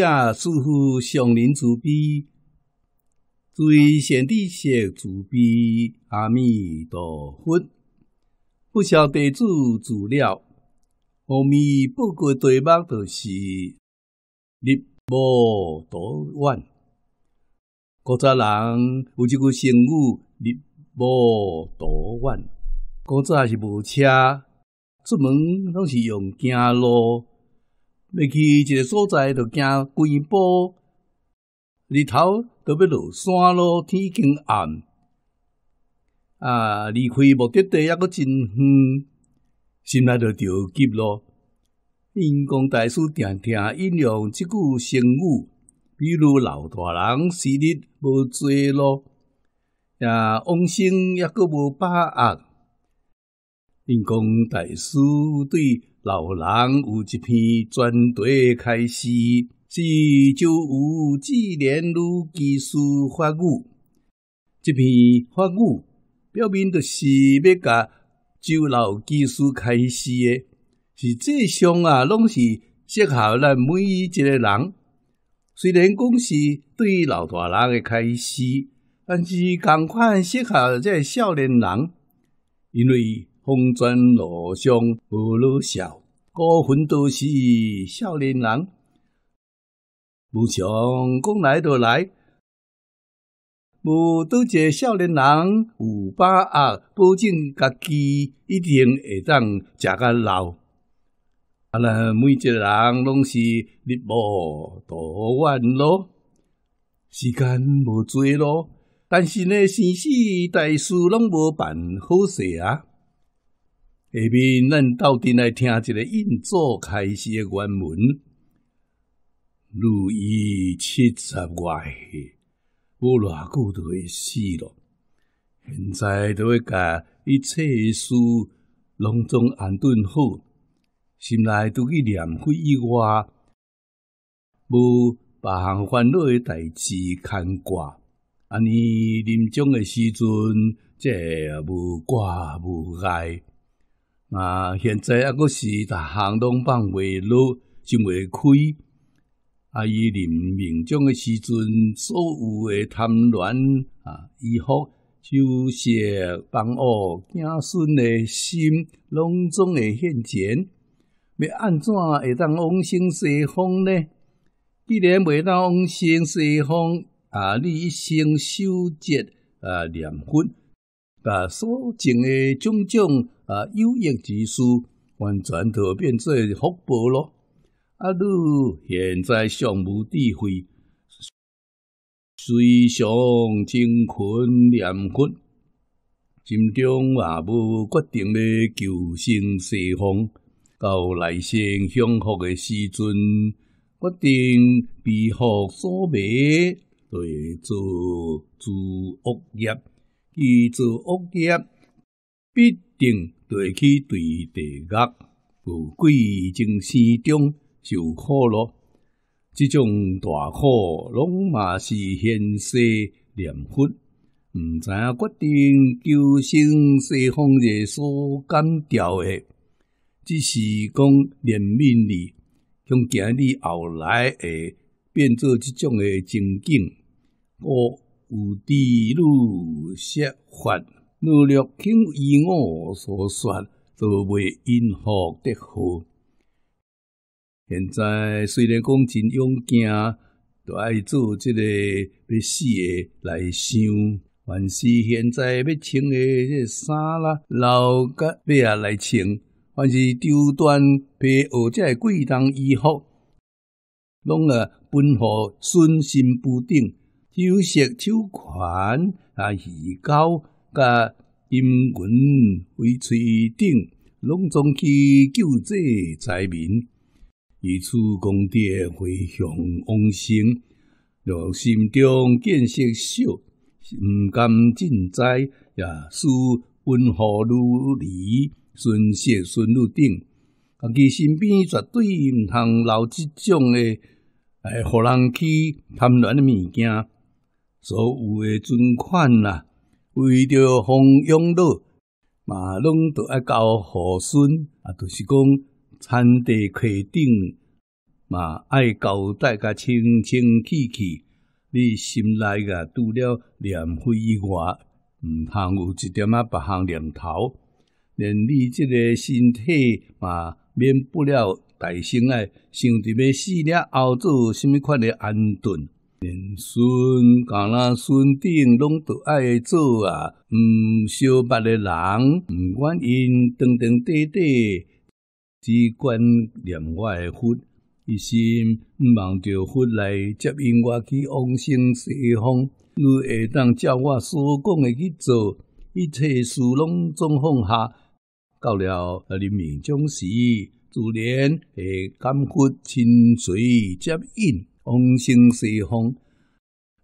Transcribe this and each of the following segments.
家师父上人主笔，最贤的写主笔阿弥陀佛，不肖弟子资料，后面不过对目就是日暮多远。古早人有一句成语日暮多远，古早是无车，出门拢是用行路。要去一个所在，就惊规波日头都要落，山路天更暗，啊！离开目的地还阁真远，心内就着急咯。因公大师常常引用即句成语，比如老大人视日无济咯，啊，王生也阁无把握。因公大师对。老人有一篇专题开示，是就有自然如技术发语。这篇发语，表明就是要甲旧老技术开示的，是这上啊拢是适合咱每一个人。虽然讲是对老大人诶开示，但是同款适合即少年人，因为。风砖路上无路少，孤魂都是少年人。无想讲来就来，无拄个少年人有把握保证家己一定会当食甲老。啊，拉每一个人拢是日暮多远咯，时间无济咯。但是呢，生死大事拢无办好势啊！下面，咱斗阵来听一个印作开始的原文。汝易七十外，无偌久就会死咯。现在都会甲一切事拢总安顿好，心内都去念佛以外，无别项烦恼诶代志牵挂。安尼临终诶时阵，即也无挂无碍。啊！现在啊，个是逐行拢放未落，就未开啊。伊临命种诶时阵，所有诶贪恋啊、依附、羞涩、帮恶、子孙的心、拢总会现前。要安怎会当往生西方呢？既然袂当往生西方啊，你一生修积啊，念佛，啊，所种诶种种。啊！有益之书，完全蜕变做福报咯。啊！汝现在尚无智慧，虽上精困念困，心中也无决定咧求生西方，到来生享福诶时阵，决定被恶所迷，对，做做恶业，一做恶业必定。对起对地恶，无贵精心中受苦咯。即种大苦，拢嘛是现世念佛，毋知影决定求生西方耶稣干掉的，只是讲怜悯你，恐今日后来诶，变做即种诶情景，我有地路释法努力听以我所算，都未因祸得福。现在虽然讲真勇敢，就爱做即个要死诶来想。凡是现在要穿诶即个衫啦、老甲物啊来穿，凡是丢断被讹，即个贵重衣服，拢啊分毫顺心不定，酒席酒款啊，鱼高。甲阴云灰吹顶，拢总去救济灾民，以此功德回向往生，让心中建设少，毋甘尽灾也，使温和如尼，顺势顺路顶，家己身边绝对毋通留即种诶，互人去贪婪诶物件，所有诶存款啦。为着防养老，嘛拢都爱教后孙，啊，就是讲餐地客顶嘛，爱交代家清清气气。你心内个除了念佛以外，毋通有一点仔别项念头，连你即个身体嘛，免不了大生诶，想伫要四面澳洲，甚物款诶安顿。孙、干仔、孙定拢都爱做啊！毋肖别个人，毋管因长长短短，只管念我的佛，一心望着佛来接引我去往生西方。你会当照我所讲的去做，一切事拢总放下，到了临终时，自然会感觉亲随接引。往生西方，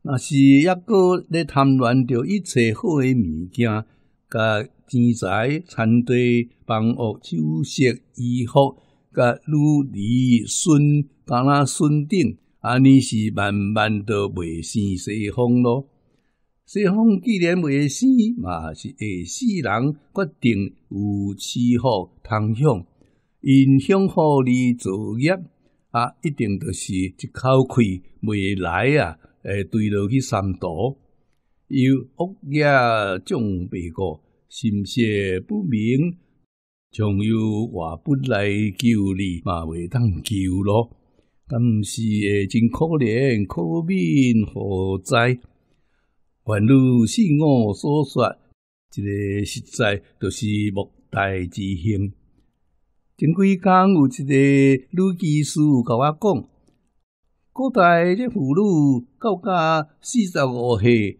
若是抑个咧贪恋着一切好诶物件，甲钱财、田地、房屋、首饰、衣服、甲女儿、孙，甲仔、孙等，安尼是慢慢都未生西方咯。西方既然未生，嘛是会死人决定有气候、通向，因向福利作业？啊，一定就是一口气未来啊，诶，堆落去三途，有恶业种被过，心色不明，从有外不来救你，嘛未当救咯。但是诶，真可怜，可悯何在？凡如信我所说，这个实在就是莫大之幸。前几天有一个女技师甲我讲，古代这妇女到家四十五岁，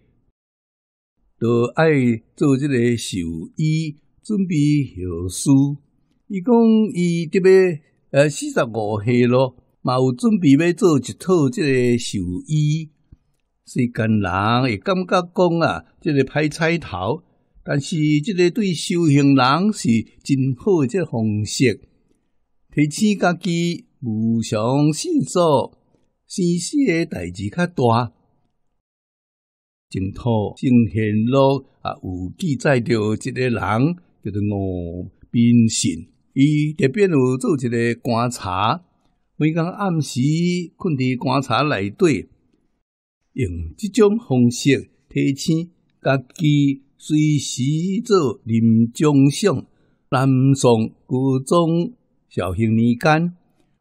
都爱做这个寿衣，准备后事。伊讲伊滴要呃四十五岁咯，嘛有准备要做一套这个寿衣。虽然人会感觉讲啊，这个歹彩头，但是这个对修行人是真好个这方式。提醒家己无常迅速，生死诶代志较大。净土净贤录啊，有记载着一个人叫做吴宾信，伊特别有做一个观察，每工暗时困伫观察内底，用这种方式提醒家己随时做临终相，南宋古宗。绍兴年间，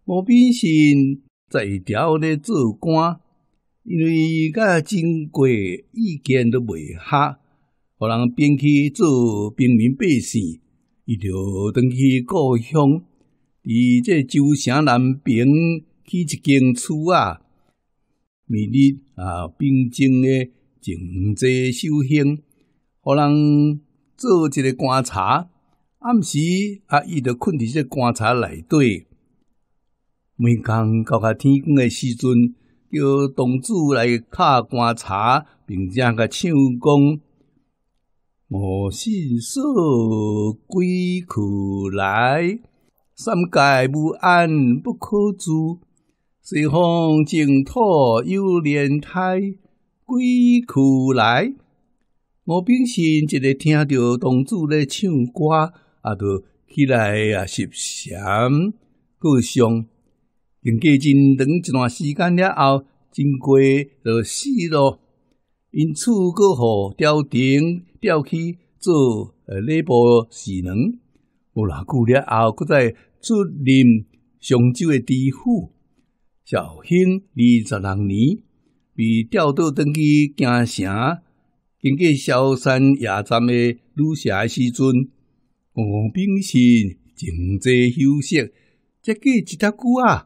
无本是在朝咧做官，因为甲经过意见都袂合，互人变去做平民百姓，伊就同去故乡，在这州城南边起一间厝仔，每日啊平静咧静坐修行，互人做一个观察。暗时，啊，伊就困伫这官茶内底。每工到下天光的时阵，叫同主来敲官茶，并且个唱讲：我信受归苦来，三界无安不可住，随方净土有莲台，归苦来。我平时一日听着同主咧唱歌。啊，到起来啊，是伤，受伤，经过真长一段时间了后，真过就死咯。因此，过好，吊顶调去做内部侍郎，无偌久了后，搁再出任常州的知府。绍兴二十六年，被调到登基京城，经过萧山衙站的入诶时阵，无秉信静坐休息，再过一达久啊，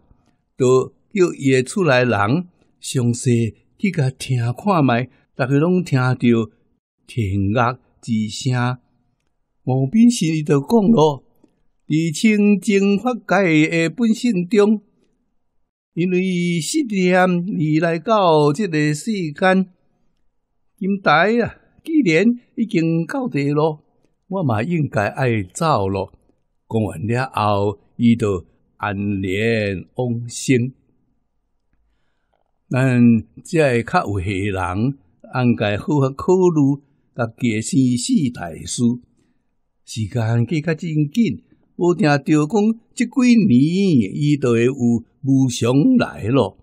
都叫一出来人详细去甲听看卖，逐个拢听着天乐之声。无秉信伊就讲咯，在清净法界的本性中，因为失念而来到即个世间，金台啊，既然已经到这咯。我嘛应该爱走咯，讲完了后，伊就安然往生。咱即个较有下人，应该好好考虑，己先生死大事。时间计较真紧，无听到讲，即几年伊都会有无常来咯。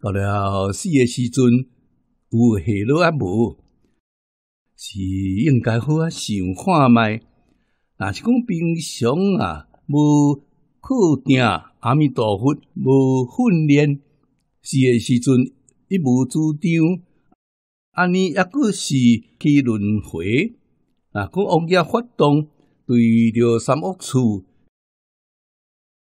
到了死的时阵，有下落也无。是应该好啊，想看卖。若是讲平常啊，无靠定阿弥陀佛，无训练，是诶时阵一无主张，安尼抑阁是去轮回。啊，讲恶业发动，对着三恶处，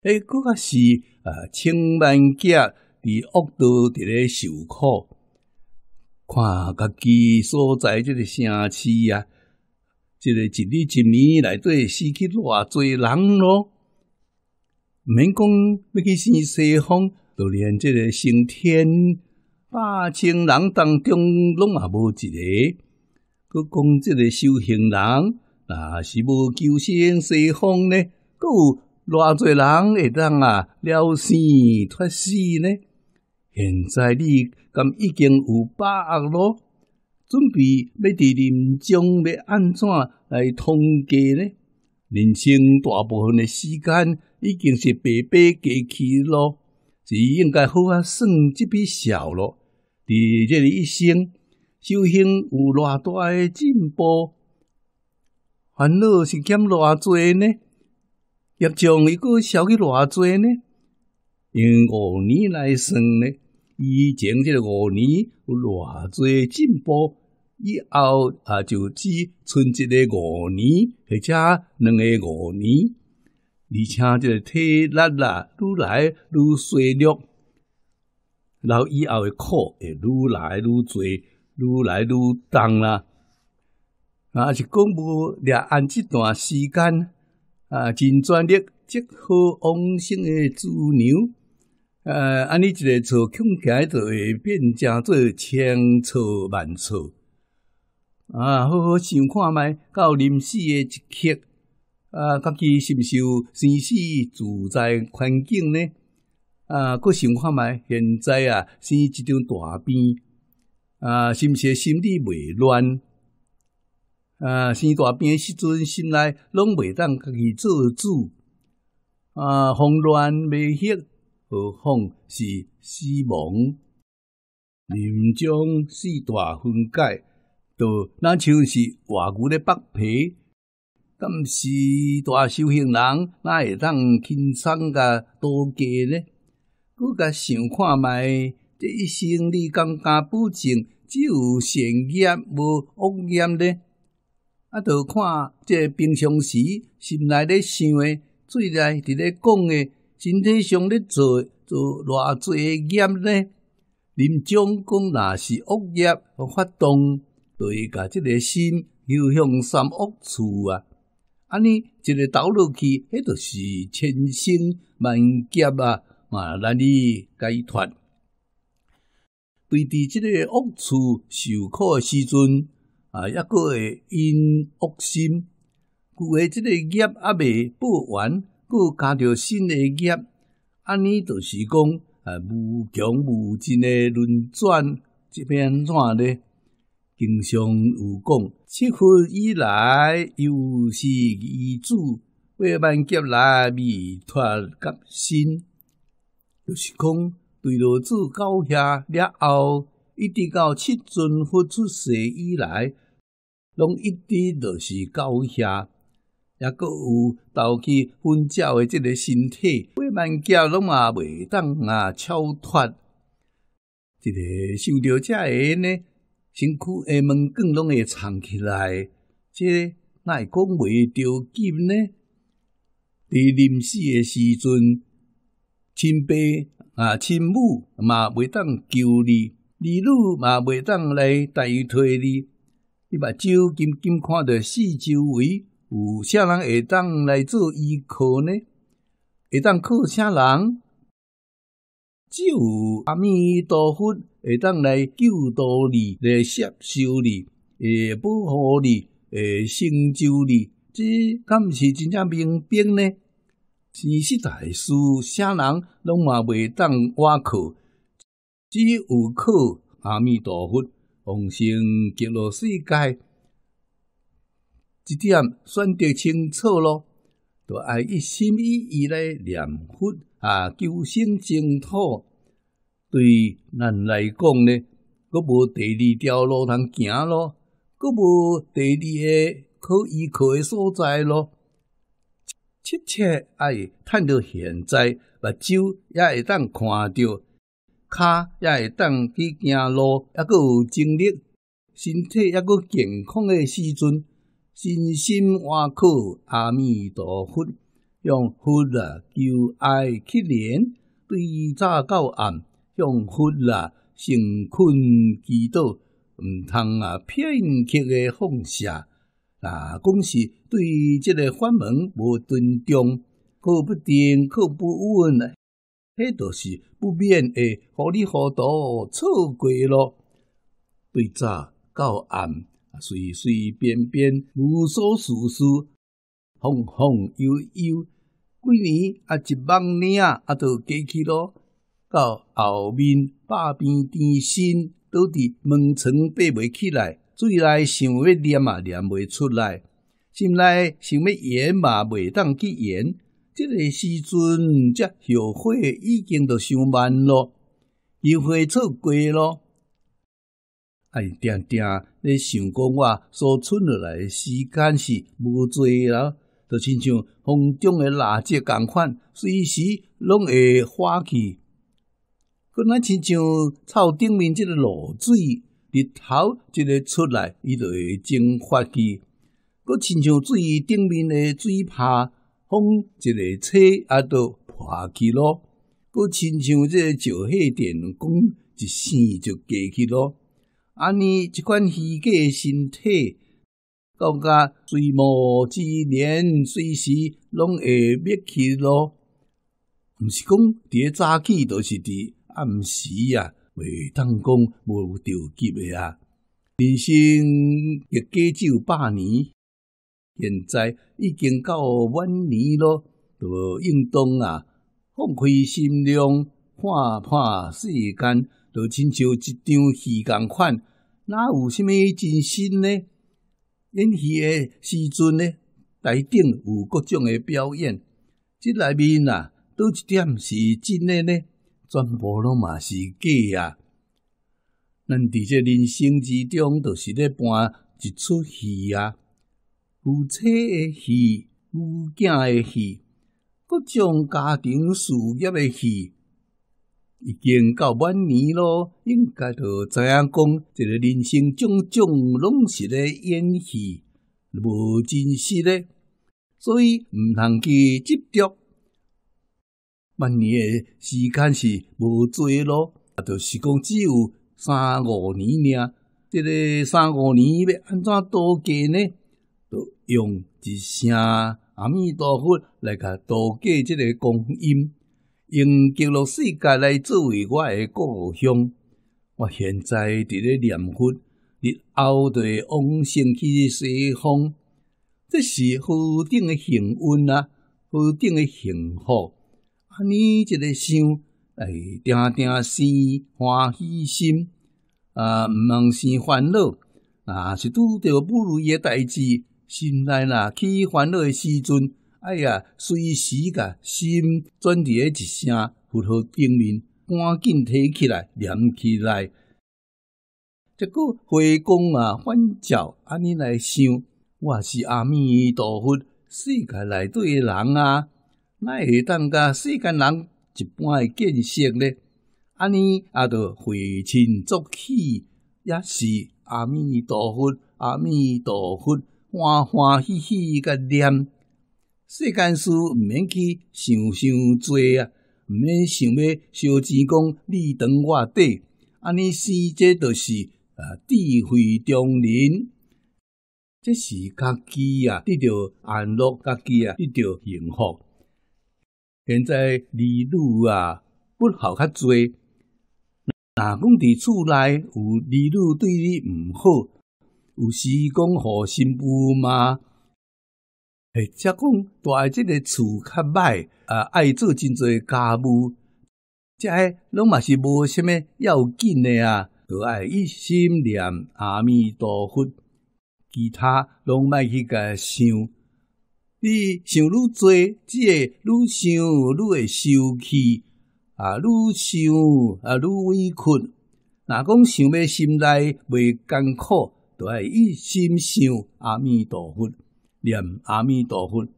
诶，阁也是啊，千万劫伫恶道伫咧受苦。看家己所在即个城市啊，即个一日一年内底死去偌侪人咯。免讲要去生西方，就连即个升天百千人当中，拢也无一个。佮讲即个修行人，若是无求生西方呢，佮有偌侪人会当啊了生脱死呢？现在你咁已经有把握咯，准备要伫临终要安怎来通过呢？人生大部分的时间已经是白白过去咯，是应该好啊算这笔账咯。伫这个一生修行有偌大的进步，烦恼是减偌多呢？业障又搁消去偌多呢？用五年来算呢，以前这个五年有偌济进步，以后啊就只剩一个五年，或者两个五年，而且这个体力啦愈来愈衰弱，然后以后的课会愈来愈多，愈来愈重啦。啊，是讲无也按这段时间啊尽全力接好往姓的猪牛。呃，安尼一个错，恐来就会变成做千错万错。啊，好好想看卖，到临死的一刻，啊，家己是毋是有生死自在环境呢？啊，搁想看卖，现在啊生一场大病，啊，是毋是心理未乱？啊，生大病诶时阵，心内拢未当家己做主，啊，慌乱未歇。何况是死亡，临终四大分解，都那像是外牛的北皮。今是大修行人，哪会当轻松噶多计呢？我噶想看卖，这一生你干干不净，只有善业无恶业呢？啊，著看这平常时心内咧想的，嘴内伫咧讲的。身体上咧做做偌济个业呢？临终讲若是恶业发动，会甲即个心流向三恶处啊！安尼一个投入去，迄著是千辛万劫啊，嘛难以解脱。对伫即个恶处受苦诶时阵啊，抑个会因恶心，故诶即个业也未报完。各加着新诶业，安尼就是讲，啊，无穷无尽诶轮转，即边怎呢？经常有讲，七分以来又是易主，百万劫来未脱及新，就是讲，对老子高下了后，一直到七尊复出世以来，拢一直都是高下。也阁有投去混交诶，即个身体，每万家拢也袂当啊，超脱即个受到遮个呢，身躯下门骨拢会藏起来，即哪会讲袂着金呢？伫临死诶时阵，亲爸啊、亲母嘛袂当救你，儿女嘛袂当来代替你，你目睭紧紧看着四周围。有啥人会当来做依靠呢？会当靠啥人？只有阿弥陀佛会当来救度你、来摄受你、会保护你、会成就你，这敢是真正明辨呢？是实在是啥人拢嘛袂当依靠，只有靠阿弥陀佛，往生极乐世界。一点选择清楚咯，著爱一心一意来念佛啊，求生净土。对咱来讲呢，佫无第二条路通行咯，佫无第二个可依靠诶所在咯。切切爱趁着现在，目睭也会当看着，骹也会当去行路，抑佫有精力，身体抑佫健康诶时阵。真心挖苦阿弥陀佛，用佛啊求爱乞怜，对早到暗用佛啊诚恳祈祷，毋通啊片刻诶放下啊，讲是对即个法门无尊重，课不定，课不稳，迄著是不免会糊里糊涂错过咯。对早到暗。随随便便，无所事事，晃晃悠悠，几年啊，一两年啊，啊都过去咯。到后面百病缠身，都伫门窗爬袂起来，嘴内想要念啊念袂出来，心内想要言嘛袂当去言，即个时阵则后悔已经都伤慢咯，后悔错过咯，哎，定定。你想讲我所剩落来时间是无侪了，就亲像风中的垃圾共款，随时拢会化去。佮若亲像草顶面即个露水，日头一个出来，伊就会蒸发去。佮亲像水顶面的水泡，风一个吹啊，都破去咯。佮亲像即个石火电功，一晒就过去咯。安尼，即款虚假身体，到甲随无之年，随时拢会灭去咯。毋是讲伫个早起，著是伫暗时啊，未当讲无着急诶啊。人生一过就百年，现在已经到晚年咯，就应当啊，放开心量，看破世间，著亲像一张时间款。哪有啥物真心呢？演戏的时阵呢，台顶有各种的表演，这内面啊，倒一点是真诶呢？全部拢嘛是假啊。咱伫这人生之中，就是咧搬一出戏啊，夫妻的戏，母子的戏，各种家庭事业的戏。已经到晚年咯，应该都知影讲，即个人生种种拢是咧演戏，无真实咧，所以毋通去执着。晚年诶时间是无侪咯，啊，着是讲只有三五年尔。这个三五年要安怎度过呢？着用一声阿弥陀佛来甲渡过这个光阴。用极乐世界来作为我诶故乡，我现在伫咧念佛，日后的往生去西方，这是何等诶幸运啊！何等诶幸福！你一个想，哎，定定生欢喜心，啊，毋忙生烦恼。若是拄着不如意诶代志，心内啦起烦恼诶时阵，哎呀！随时甲心转伫诶一声佛号顶面，赶紧提起来、念起来。即个回光啊，反照安尼来想，我是阿弥陀佛，世界内底人啊，哪会当甲世间人一般诶见识咧？安尼也着回心作气，也是阿弥陀佛，阿弥陀佛，欢欢喜喜甲念。世间事毋免去想想多啊，毋免想要烧钱讲你当我底，安尼生者就是啊智慧中人，这是家己啊得到安乐，家己啊得到幸福。现在儿女啊不好较济，若讲伫厝内有儿女对你毋好，有时讲互新妇吗？诶，即讲住即个厝较歹，啊，爱做真侪家务，即个拢嘛是无虾米要紧诶啊，著爱一心念阿弥陀佛，其他拢卖去甲想。你想愈多，只会愈想愈会生气，啊，愈想啊愈委屈。若讲想袂心内袂艰苦，著爱一心想阿弥陀佛。念阿弥陀佛，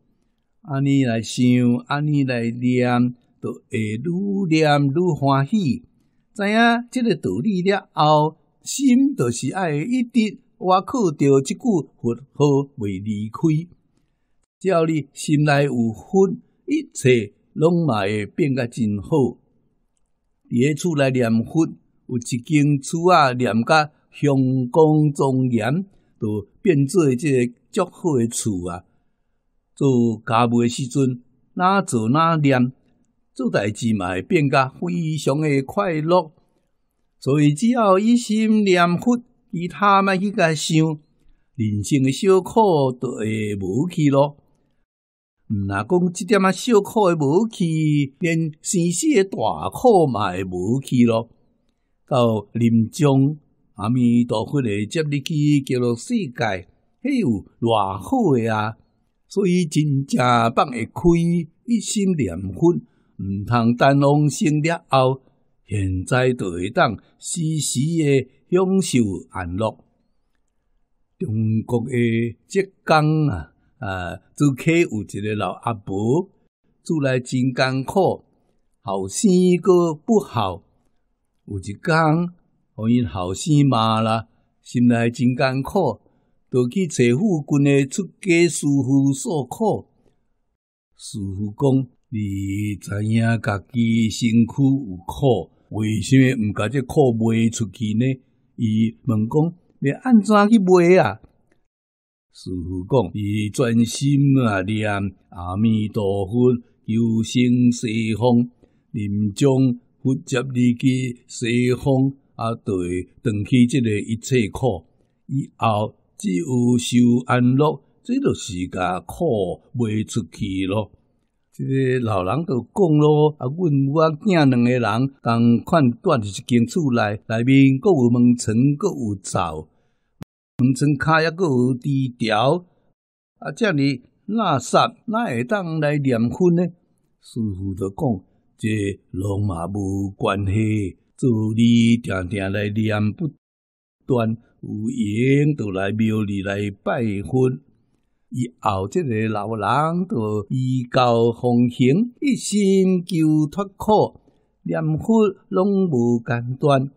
安尼来想，安尼来念，都会愈念愈欢喜。知影即个道理了后，心就是爱一直挖苦着即句佛号未离开。只要你心内有佛，一切拢嘛会变个真好。伫诶厝内念佛，有一间厝啊念甲香光庄严。就变做即个足好诶厝啊！做家务诶时阵，哪做哪念，做代志嘛，会变甲非常诶快乐。所以只要一心念佛，伊他咪去甲想人生诶小苦，就会无去咯。毋若讲即点啊小苦会无去，连生死诶大苦嘛会无去咯。到临终。阿弥陀佛的接你去叫做世界，嘿有偌好个啊！所以真正放会开，一心念佛，毋通等望生了后，现在就会当时时的享受安乐。中国的浙江啊，啊，就客有一个老阿婆，做来真艰苦，后生个不好，有一天。因后生骂啦，心内真艰苦，都去找附近的出家师傅诉苦。师傅讲：“你知影家己身躯有苦，为什么毋甲这苦卖出去呢？”伊问讲：“你安怎去卖啊？”师傅讲：“伊专心啊念阿弥陀佛，求生西方，临终佛接你去西方。”啊，对，断去即个一切苦，以后只有受安乐，即著是甲苦卖出去咯。这个老人就讲咯，啊，阮我囝两个人共款住伫一间厝内，内面各有门床，各有灶，门床骹也阁有猪条。啊，遮尔垃圾哪会当来念薰呢？师傅就讲，这拢嘛无关系。祝你常常来念不断，有缘都来庙里来拜佛。以后即个老人就依教奉行，一心求脱苦，念佛拢无间断。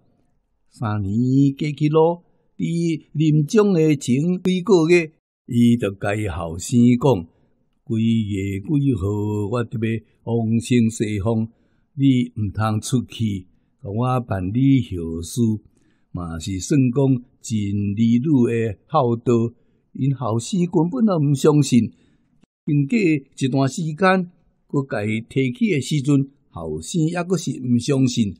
三年过去咯，伫临终的前几个月，伊甲伊后生讲：，几月几号，我著要往生西方，你毋通出去。同我办理后事，嘛是算讲尽力女诶孝道。因后生根本都毋相信。经过一段时间，佮家提起诶时阵，后生抑佫是毋相信。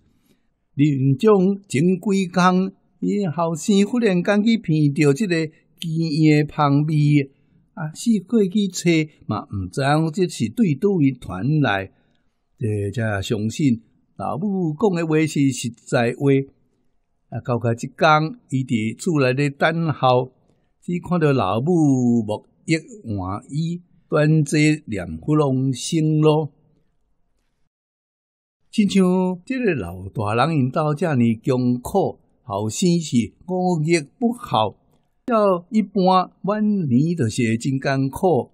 临终前几工，因后生忽然间去闻到即个奇异诶芳味，啊，四过去找嘛毋知，这是对倒音传来，诶才相信。老母讲的话是实在话，啊，到开即工，伊伫厝内咧等候，只看到老母目浴换衣，端坐念福隆生咯。亲像即个老大人因到这尼功课后生是学业不好，要一般晚年就是真艰苦。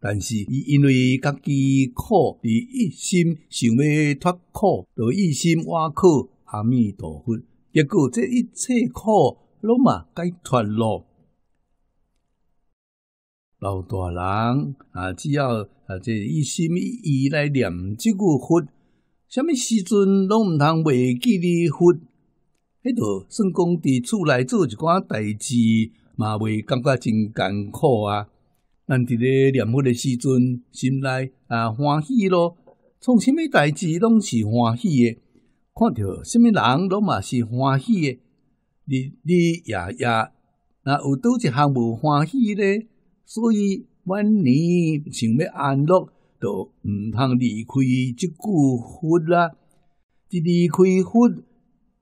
但是，伊因为家己苦，伊一心想要脱苦，就一心挖苦阿弥陀佛。结果，这一切苦，拢嘛解脱了。老大人啊，只要啊，即一心一意来念即句佛，什么时阵拢毋通未记哩佛，迄度算讲伫厝内做一寡代志，嘛袂感觉真艰苦啊。咱伫咧念佛诶时阵，心内啊欢喜咯，做啥物代志拢是欢喜诶，看着啥物人拢嘛是欢喜诶。你你呀呀，若有倒一项无欢喜咧，所以晚年想要安乐，就毋通离开即句佛啦。一离开佛，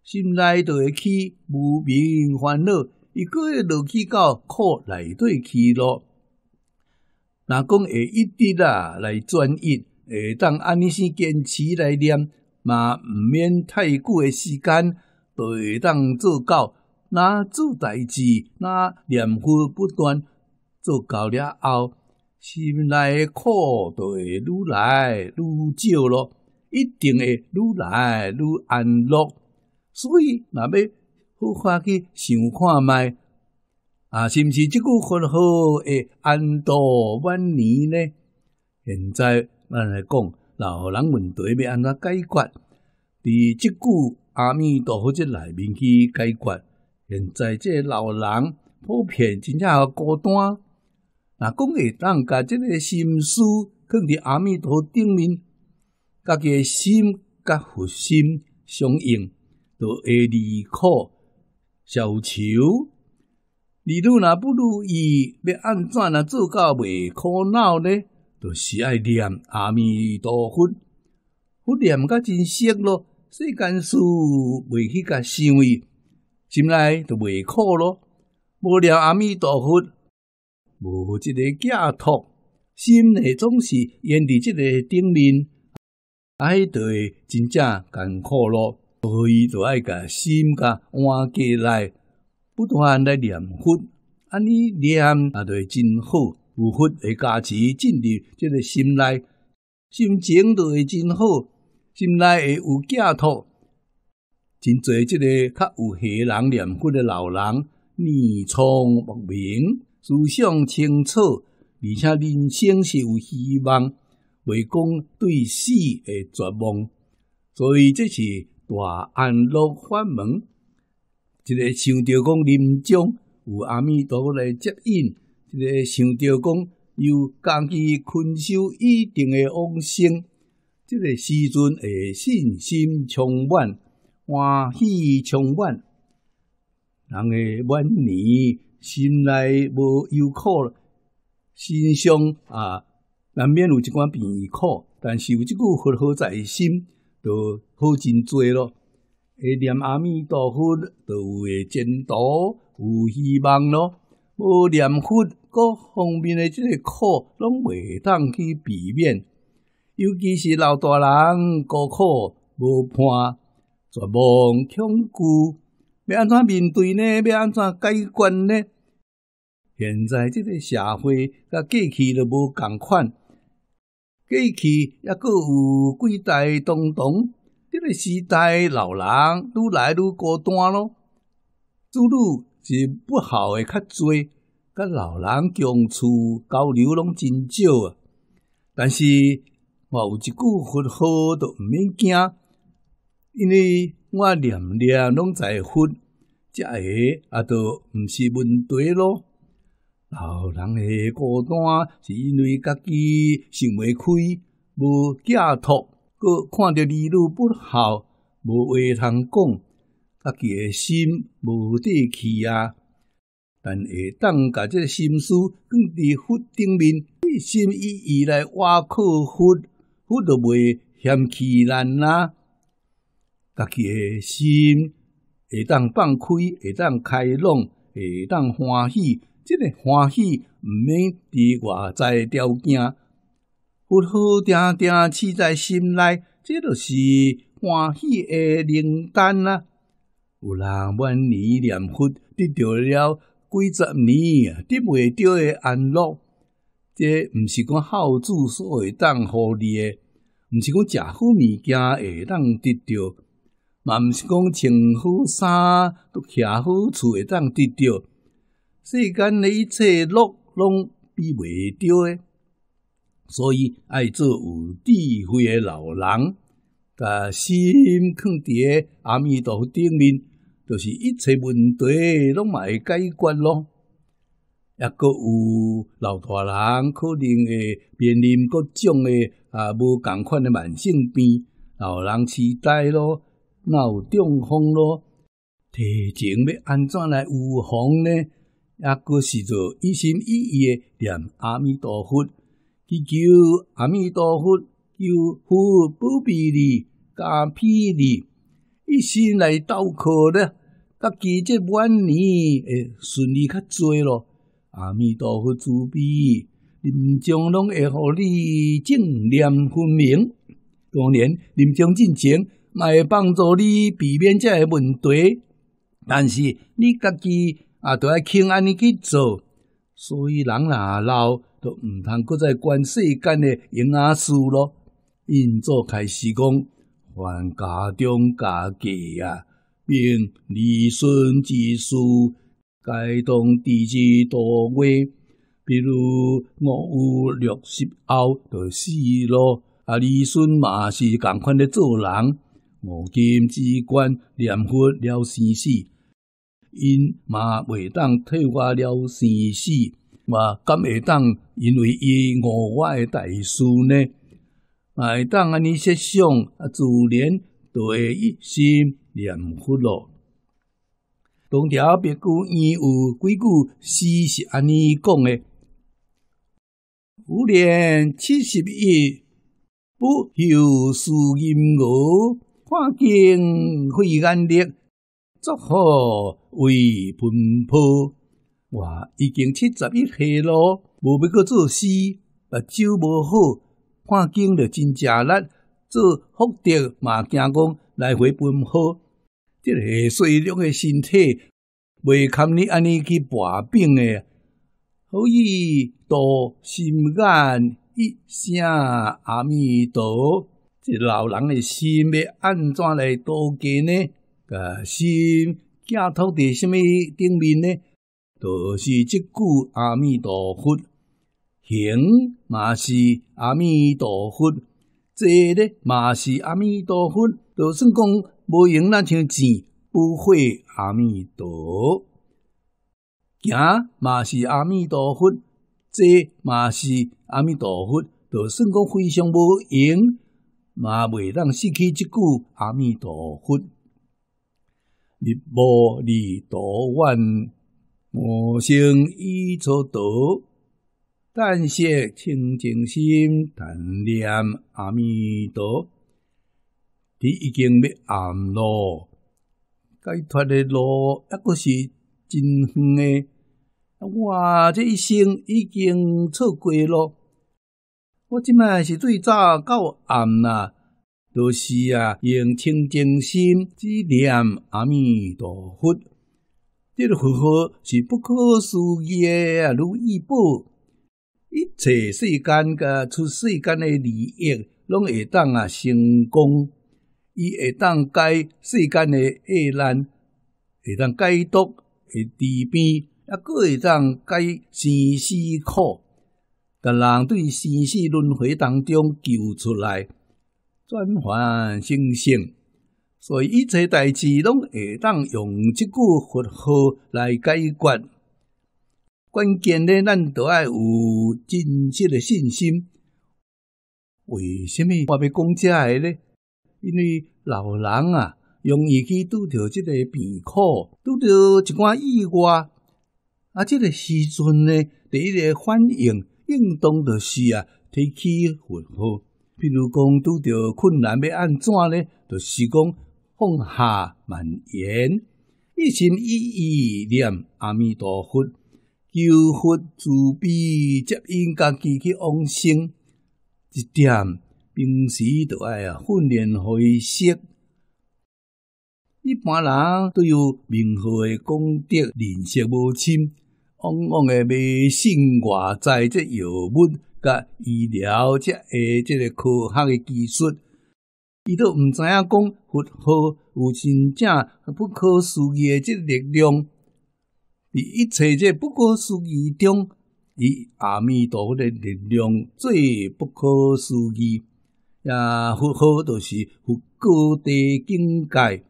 心内就会起无名烦恼，一个月落去到苦内底去咯。若讲会一直啦来专一，会当安尼先坚持来念，嘛毋免太久诶时间，都会当做到。若做代志，若念佛不断，做到了后，心内诶苦会愈来愈少咯，一定会愈来愈安乐。所以，若要好快去想看卖。啊，是毋是即句佛号会安度晚年呢？现在咱来讲老人问题要安怎解决？伫即句阿弥陀佛即内面去解决。现在即个老人普遍真正孤单，那讲会当甲即个心思放伫阿弥陀顶面，家己诶心甲佛心相应，就会离苦消愁。你如若不如意，要安怎来做到袂苦恼呢？就是爱念阿弥陀佛，佛念甲真熟咯。世间事袂去甲想，心里就袂苦咯。无念阿弥陀佛，无一个寄托，心里总是沿伫这个顶面，哎，会真正艰苦咯。所以就爱甲心甲换过来。不断来念佛，安尼念也就会真好，有佛的加持进入即个心内，心情都会真好，心内会有寄托。真侪即个较有喜人念佛的老人，耳聪目明，思想清楚，而且人生是有希望，袂讲对死诶绝望。所以这是大安乐法门。一个想着讲临终有阿弥陀佛来接引，一个想着讲由家己困手预定的往生，这个时阵会信心充满，欢喜充满，人会晚年心内无忧苦，身上啊难免有一寡病苦，但是有一句佛号在心，就好真多咯。会念阿弥陀佛，就会前途有希望咯。无念佛，各方面诶，即个苦，拢未当去避免。尤其是老大人高考无伴，绝望、恐惧，要安怎面对呢？要安怎解决呢？现在即个社会甲过去都无共款，过去抑阁有几代同堂。这个时代，老人愈来愈孤单咯，子女是不好的较侪，甲老人相处交流拢真少啊。但是我有一句佛号都毋免惊，因为我念念拢在佛，这个也都毋是问题咯。老人的孤单是因为家己想未开，无寄托。个看到利路不好，无话通讲，家己诶心无底气啊。但会当甲即个心思放伫佛顶面，一心一意来挖苦佛，佛都袂嫌弃咱啦。家己诶心会当放开，会当开朗，会当欢喜，即个欢喜，毋免伫外在条件。福好定定记在心内，这就是欢喜的灵丹啊！有人晚年念佛，得到了几十年啊，得袂到的安乐，这毋是讲好住所会当得着的，毋是讲食好物件会当得到，嘛毋是讲穿好衫、都住好厝会当得到。世间的一切乐拢比袂到的。所以，爱做有智慧诶老人，个心放伫诶阿弥陀佛顶面，就是一切问题拢嘛会解决咯。抑个有老大人可能会面临各种诶啊无共款诶慢性病，老人痴呆咯，脑中风咯，提前要安怎来预防呢？抑个是做一心一意诶念阿弥陀佛。祈求阿弥陀佛，求福报、庇力、加庇力，一心嚟道课咧，家己这晚年会顺利较济咯。阿弥陀佛慈悲，临终拢会互你正念分明。当然，临终进前，嘛会帮助你避免这个问题。但是你家己也都要轻安尼去做。所以人若老，都毋通搁在管世间诶，闲仔事咯。因做开始讲，还家中家计啊，并儿孙之事，改动地基多买。比如我有六十后就死咯，啊，儿孙嘛是共款诶做人。我今之官念佛了生死，因嘛袂当替我了生死。嘛，敢会当，因为伊我我嘅大事呢，会当安尼设想，啊，自然就会一心念佛咯。唐朝别句诗有几句诗是安尼讲嘅：五莲七十亿，不朽输银鹅，看尽灰暗裂，只好为奔波。我已经七十一岁咯，无要阁做诗，目酒无好，看景着真正力，做福德嘛惊讲来回奔波，即个衰弱诶身体袂堪你安尼去跋病诶。可以多心眼一声阿弥陀，即老人诶心要安怎来多见呢？啊，心寄托伫啥物顶面呢？就是即句阿弥陀佛，行嘛是阿弥陀佛，坐咧嘛是阿弥陀佛，就算讲无用，那像钱不会阿弥陀，行嘛是阿弥陀佛，坐嘛是阿弥陀佛，就算讲非常无用，嘛袂当失去即句阿弥陀佛。你无离多万。我生已做奴，但谢清净心，但念阿弥陀。你已经要暗咯，解脱的路抑阁是真远的。哇，这一生已经错过咯。我即卖是最早到暗啦，就是啊，用清净心念阿弥陀佛。这个佛号是不可思议的啊！如意宝。一切世间个出世间的利益拢会当啊成功，伊会当解世间的恶难，会当解毒，会治病，啊，佫会当解生死苦，把人对生死轮回当中救出来，转换心性。所以一切代志拢会当用即句佛号来解决。关键咧，咱都爱有正确的信心。为什么我要讲遮个咧？因为老人啊，容易去拄着即个病苦，拄着一寡意外。啊，这个时阵呢，第一个反应应当就是啊，提起佛号。譬如讲，拄着困难要安怎咧，就是讲。放下慢言，一心一意念阿弥陀佛，求佛慈悲接引自己去往生。一点平时都爱啊，训练会识。一般人都有明慧功德，认识无深，往往诶迷信外在即药物，甲医疗即诶即个科学技术。伊都毋知影讲佛号有真正不可思议诶，即个力量，伫一切即不可思议中，以阿弥陀佛的力量最不可思议。啊，佛号就是佛高地境界，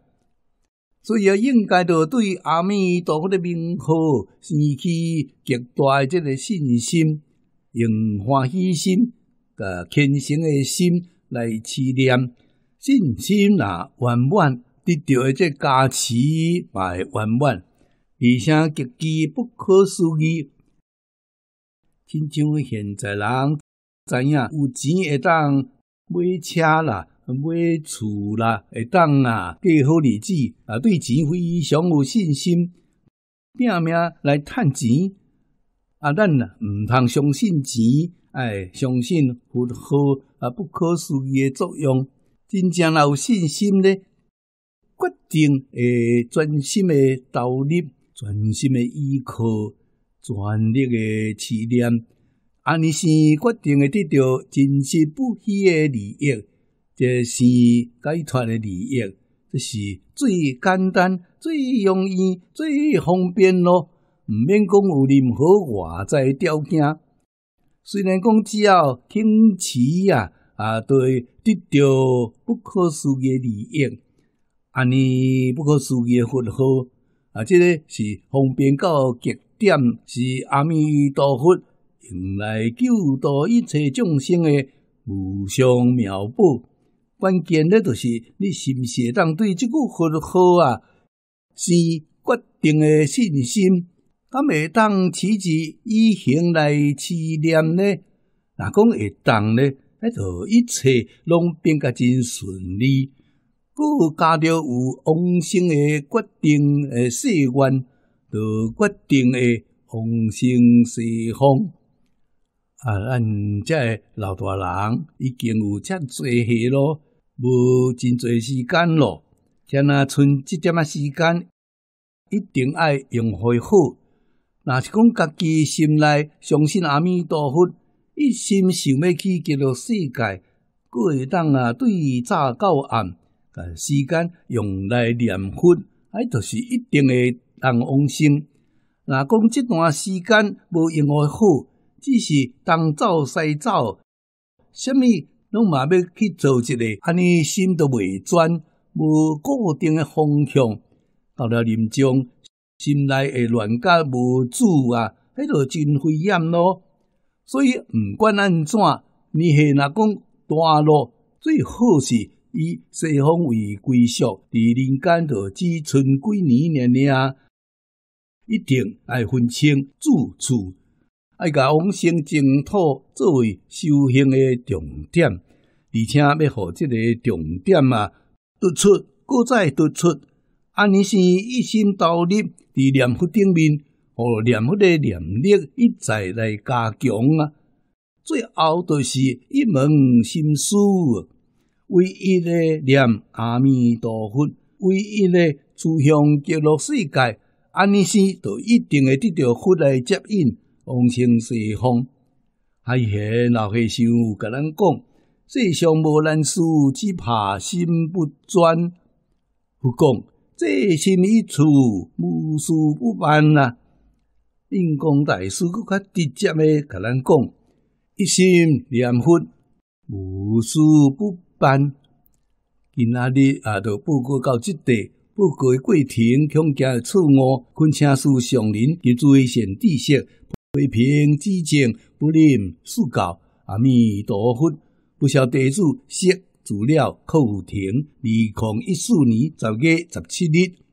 所以啊，应该着对阿弥陀佛的名号生起极大诶，即个信心，用欢喜心、甲虔诚诶心来祈念。信心啊，满满得到一只加持，也满满而且极其不可思议。亲像现在人知影有钱会当买车啦、买厝啦，会当啊过好日子啊，对钱非常有信心，拼命来趁钱啊。咱呐毋通相信钱，哎，相信有好啊不可思议的作用。真正有信心咧，决定会专心的投入，专心的依靠，全力的祈念。安尼是决定会得到真实不虚的利益，这是解脱诶利益，这是最简单、最容易、最方便咯，毋免讲有任何外在条件。虽然讲只要坚持啊。啊，对得到不可思议利益，啊，你不可思议佛号啊，这个是方便到极点，是阿弥陀佛用来救度一切众生的无上妙宝。关键咧，就是你是不是当对这句佛号啊，是决定的信心，敢会当持之以行来持念呢？若讲会当呢？一切拢变得真顺利，有加着有往生的决定的誓愿，都决定的王星西方。啊，咱这老大人已经有遮侪岁咯，无真侪时间咯，遮若剩即点仔时间，一定爱用好好。若是讲家己心内相信阿弥陀佛。一心想要去揭露世界，过会当啊对早到暗，但时间用来念佛，哎，就是一定会当往生。那讲即段时间无用诶好，只是东走西走，什么拢嘛要去做一个，安尼心都未转，无固定诶方向。到了临终，心内会乱甲无主啊，迄就真危险咯。所以，毋管安怎，你系那讲大陆最好是以西方为归宿，在人间度只存几年尔尔啊，一定爱分清住处，爱甲往生净土作为修行嘅重点，而且要互即个重点啊，突出，搁再突出，安尼先一心投入伫念佛顶面。哦，念佛的念力一再来加强啊！最后就是一门心思，唯一的念阿弥陀佛，唯一的趋向极乐世界，安尼先著一定会得到佛来接引往生西方。哎呀，老和尚甲咱讲：世上无难事，只怕心不专。佛讲这心一处，无事不办呐！印光大师阁较直接诶，甲咱讲一心念佛，无事不办。今仔日啊，着报告到即地，不过过程恐惊错误，恳请师上人及诸位善知识批评指正，不吝赐教。阿弥陀佛！不肖弟子惜主了，叩亭，二零一四年十月十七日。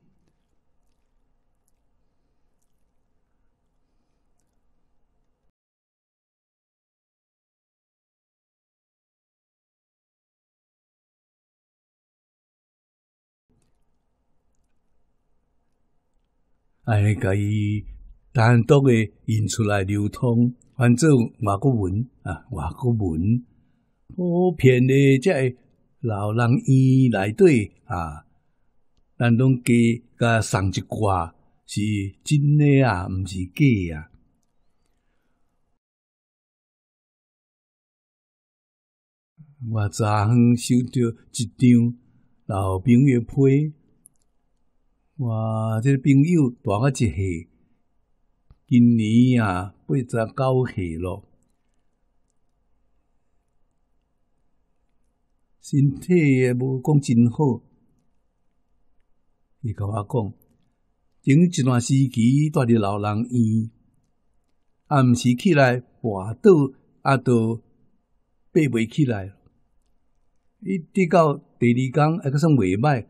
安尼甲伊单独诶引出来流通，反正外国文啊，外国文，普遍诶即个老人院内底啊，咱拢加甲送一寡是真诶啊，毋是假啊。我昨昏收到一张老朋友批。我这个朋友大个一岁，今年啊，八十九岁咯，身体也无讲真好。伊甲我讲，整一段时期住伫老人院，暗时起来摔倒，啊都爬袂起来。伊直到第二天，还阁算未歹，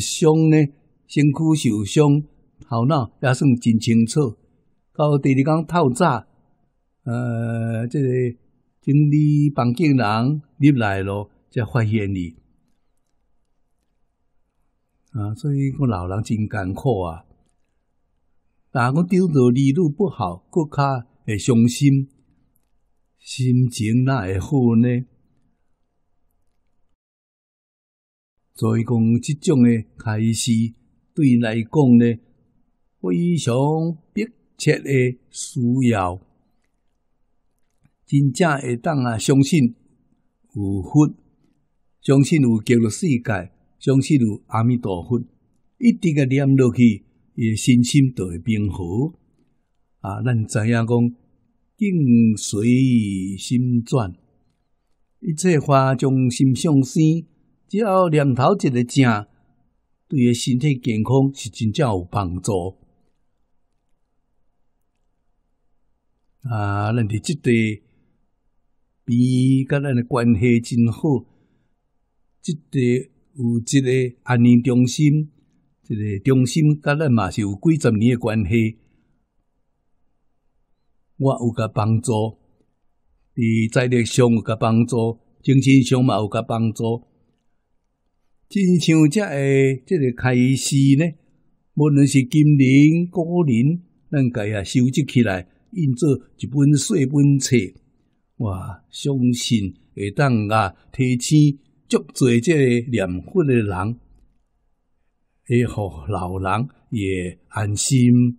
伤呢？身躯受伤，头脑也算真清楚。到第二天透早，呃，这个经理房间人入来咯，才发现你。啊，所以我老人真艰苦啊。啊，我拄到一路不好，更加会伤心，心情哪会好呢？所以讲，这种的开始。对来讲呢，非常迫切的需要。真正会当啊，相信有佛，相信有极乐世界，相信有阿弥陀佛，一直个念落去，伊的身心都会平和。啊，咱知影讲，境随心转，一切法从心生，只要念头一个正。对个身体健康是真正有帮助。啊，咱伫即地，鼻甲咱诶关系真好。即地有即个安宁中心，即个中心甲咱嘛是有几十年诶关系。我有甲帮助，伫在力上有甲帮助，精神上嘛有甲帮助。亲像遮个，即个开始呢，无论是金年、古年，咱家啊收集起来印做一本小本册，哇，相信会当啊提醒足侪只个念佛的人，会互老人也安心。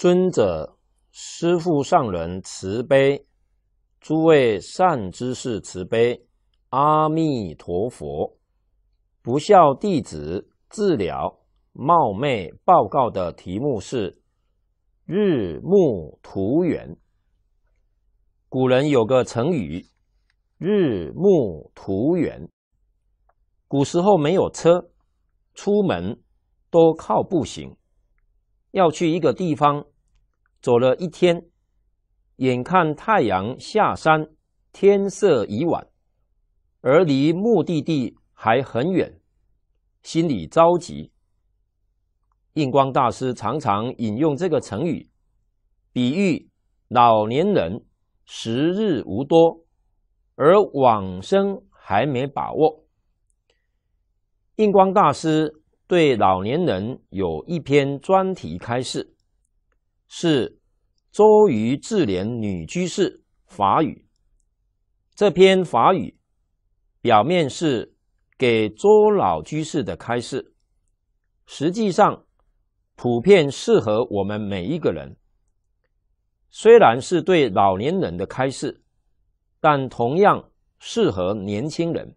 尊者，师父上人慈悲，诸位善知识慈悲，阿弥陀佛。不孝弟子治疗冒昧报告的题目是《日暮途远》。古人有个成语“日暮途远”，古时候没有车，出门都靠步行。要去一个地方，走了一天，眼看太阳下山，天色已晚，而离目的地还很远，心里着急。印光大师常常引用这个成语，比喻老年人时日无多，而往生还没把握。印光大师。对老年人有一篇专题开示，是周瑜智联女居士法语。这篇法语表面是给周老居士的开示，实际上普遍适合我们每一个人。虽然是对老年人的开示，但同样适合年轻人，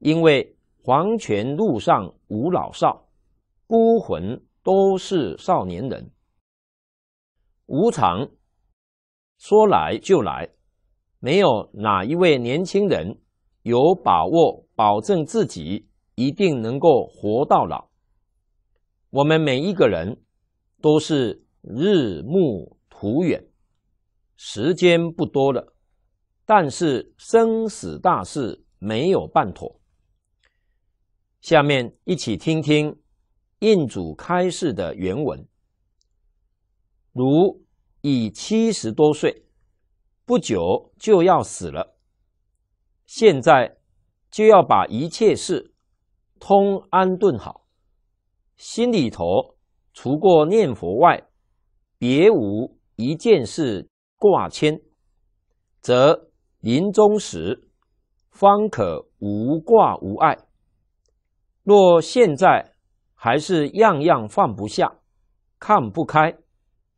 因为。黄泉路上无老少，孤魂都是少年人。无常说来就来，没有哪一位年轻人有把握保证自己一定能够活到老。我们每一个人都是日暮途远，时间不多了，但是生死大事没有办妥。下面一起听听印主开示的原文。如已七十多岁，不久就要死了，现在就要把一切事通安顿好，心里头除过念佛外，别无一件事挂牵，则临终时方可无挂无碍。若现在还是样样放不下、看不开，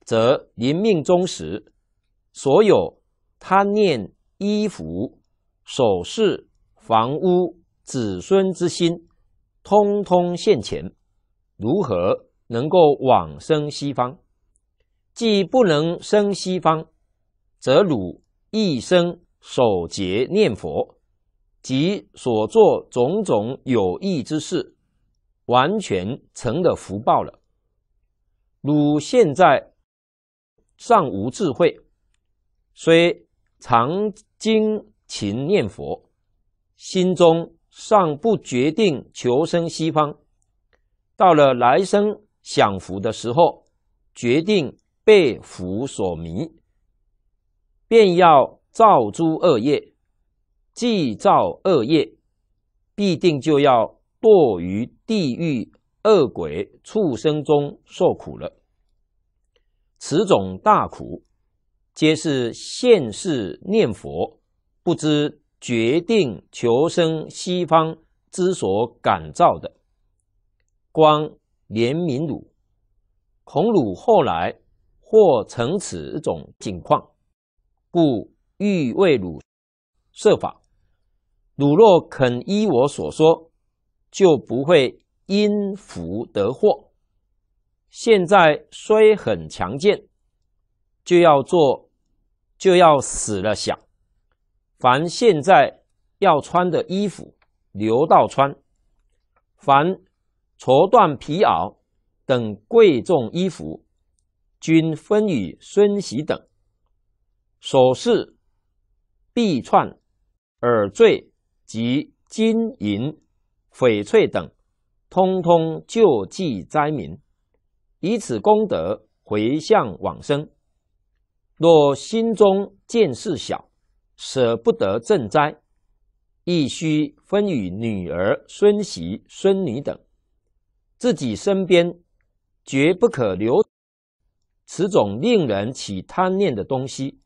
则临命终时，所有贪念、衣服、首饰、房屋、子孙之心，通通现前，如何能够往生西方？既不能生西方，则汝一生守节念佛。及所做种种有益之事，完全成了福报了。汝现在尚无智慧，虽常精勤念佛，心中尚不决定求生西方。到了来生享福的时候，决定被福所迷，便要造诸恶业。既造恶业，必定就要堕于地狱、恶鬼、畜生中受苦了。此种大苦，皆是现世念佛不知决定求生西方之所感造的。光怜悯汝，孔汝后来或成此种境况，故欲为汝设法。汝若肯依我所说，就不会因福得祸。现在虽很强健，就要做就要死了想。凡现在要穿的衣服，留到穿；凡绸缎皮袄等贵重衣服，均分与孙媳等。首饰、必串，耳坠。及金银、翡翠等，通通救济灾民，以此功德回向往生。若心中见事小，舍不得赈灾，亦须分与女儿、孙媳、孙女等。自己身边绝不可留此种令人起贪念的东西，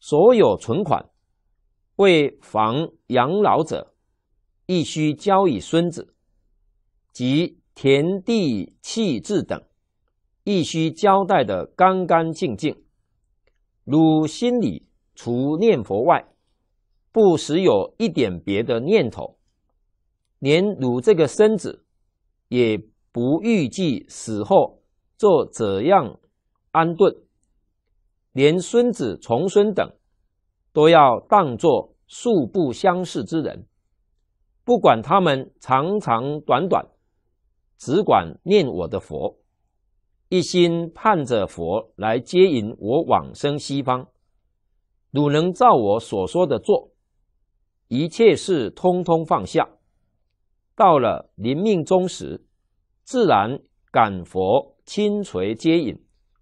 所有存款。为防养老者，亦须交以孙子及田地气质等，亦须交代的干干净净。汝心里除念佛外，不时有一点别的念头，连汝这个孙子也不预计死后做怎样安顿，连孙子、重孙等。都要当作素不相识之人，不管他们长长短短，只管念我的佛，一心盼着佛来接引我往生西方。汝能照我所说的做，一切事通通放下，到了临命终时，自然感佛亲垂接引，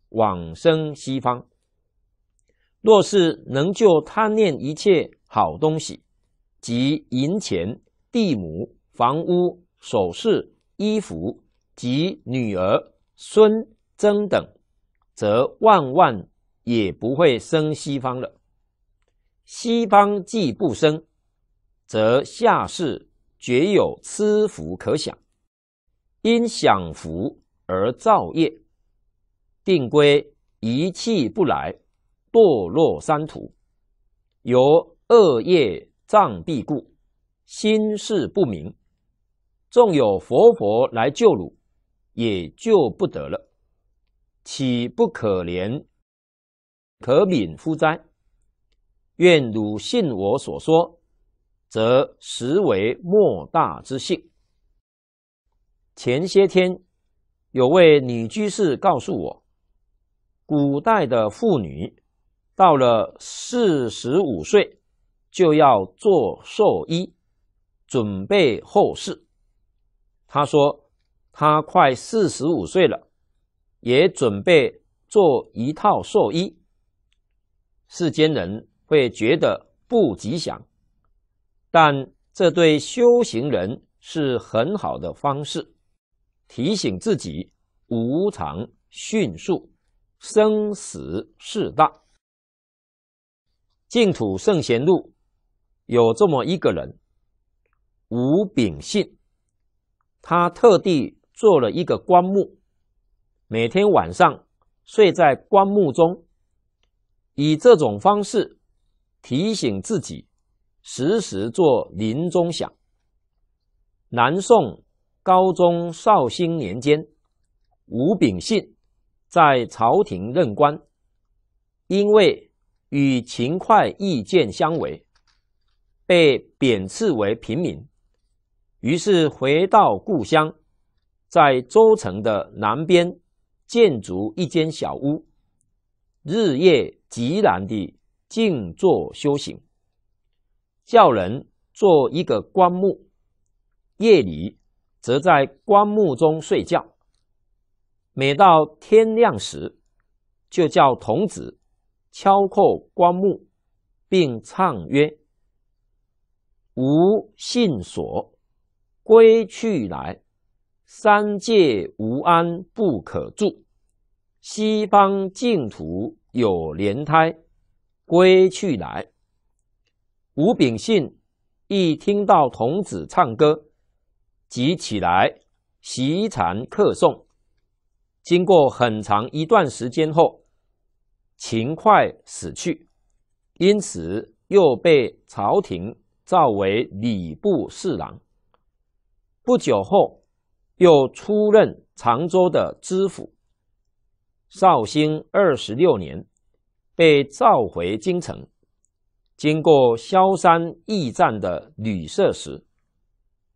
往生西方。若是能就贪念一切好东西，及银钱、地亩、房屋、首饰、衣服及女儿、孙曾等，则万万也不会生西方了。西方既不生，则下世绝有吃福可享，因享福而造业，定归一气不来。堕落三途，由恶业障蔽故，心事不明。纵有佛佛来救汝，也救不得了，岂不可怜？可悯夫哉！愿汝信我所说，则实为莫大之幸。前些天，有位女居士告诉我，古代的妇女。到了四十五岁，就要做寿衣，准备后事。他说：“他快四十五岁了，也准备做一套寿衣。世间人会觉得不吉祥，但这对修行人是很好的方式，提醒自己无常迅速，生死事大。”净土圣贤录有这么一个人，吴秉信，他特地做了一个棺木，每天晚上睡在棺木中，以这种方式提醒自己，时时做临终想。南宋高宗绍兴年间，吴秉信在朝廷任官，因为。与秦桧意见相违，被贬斥为平民，于是回到故乡，在州城的南边建筑一间小屋，日夜极难地静坐修行，叫人做一个棺木，夜里则在棺木中睡觉，每到天亮时，就叫童子。敲叩棺木，并唱曰：“吾信所归去来，三界无安不可住，西方净土有莲胎，归去来。”吴秉信一听到童子唱歌，即起来席禅客诵。经过很长一段时间后。勤快死去，因此又被朝廷召为礼部侍郎。不久后，又出任常州的知府。绍兴二十六年，被召回京城。经过萧山驿站的旅舍时，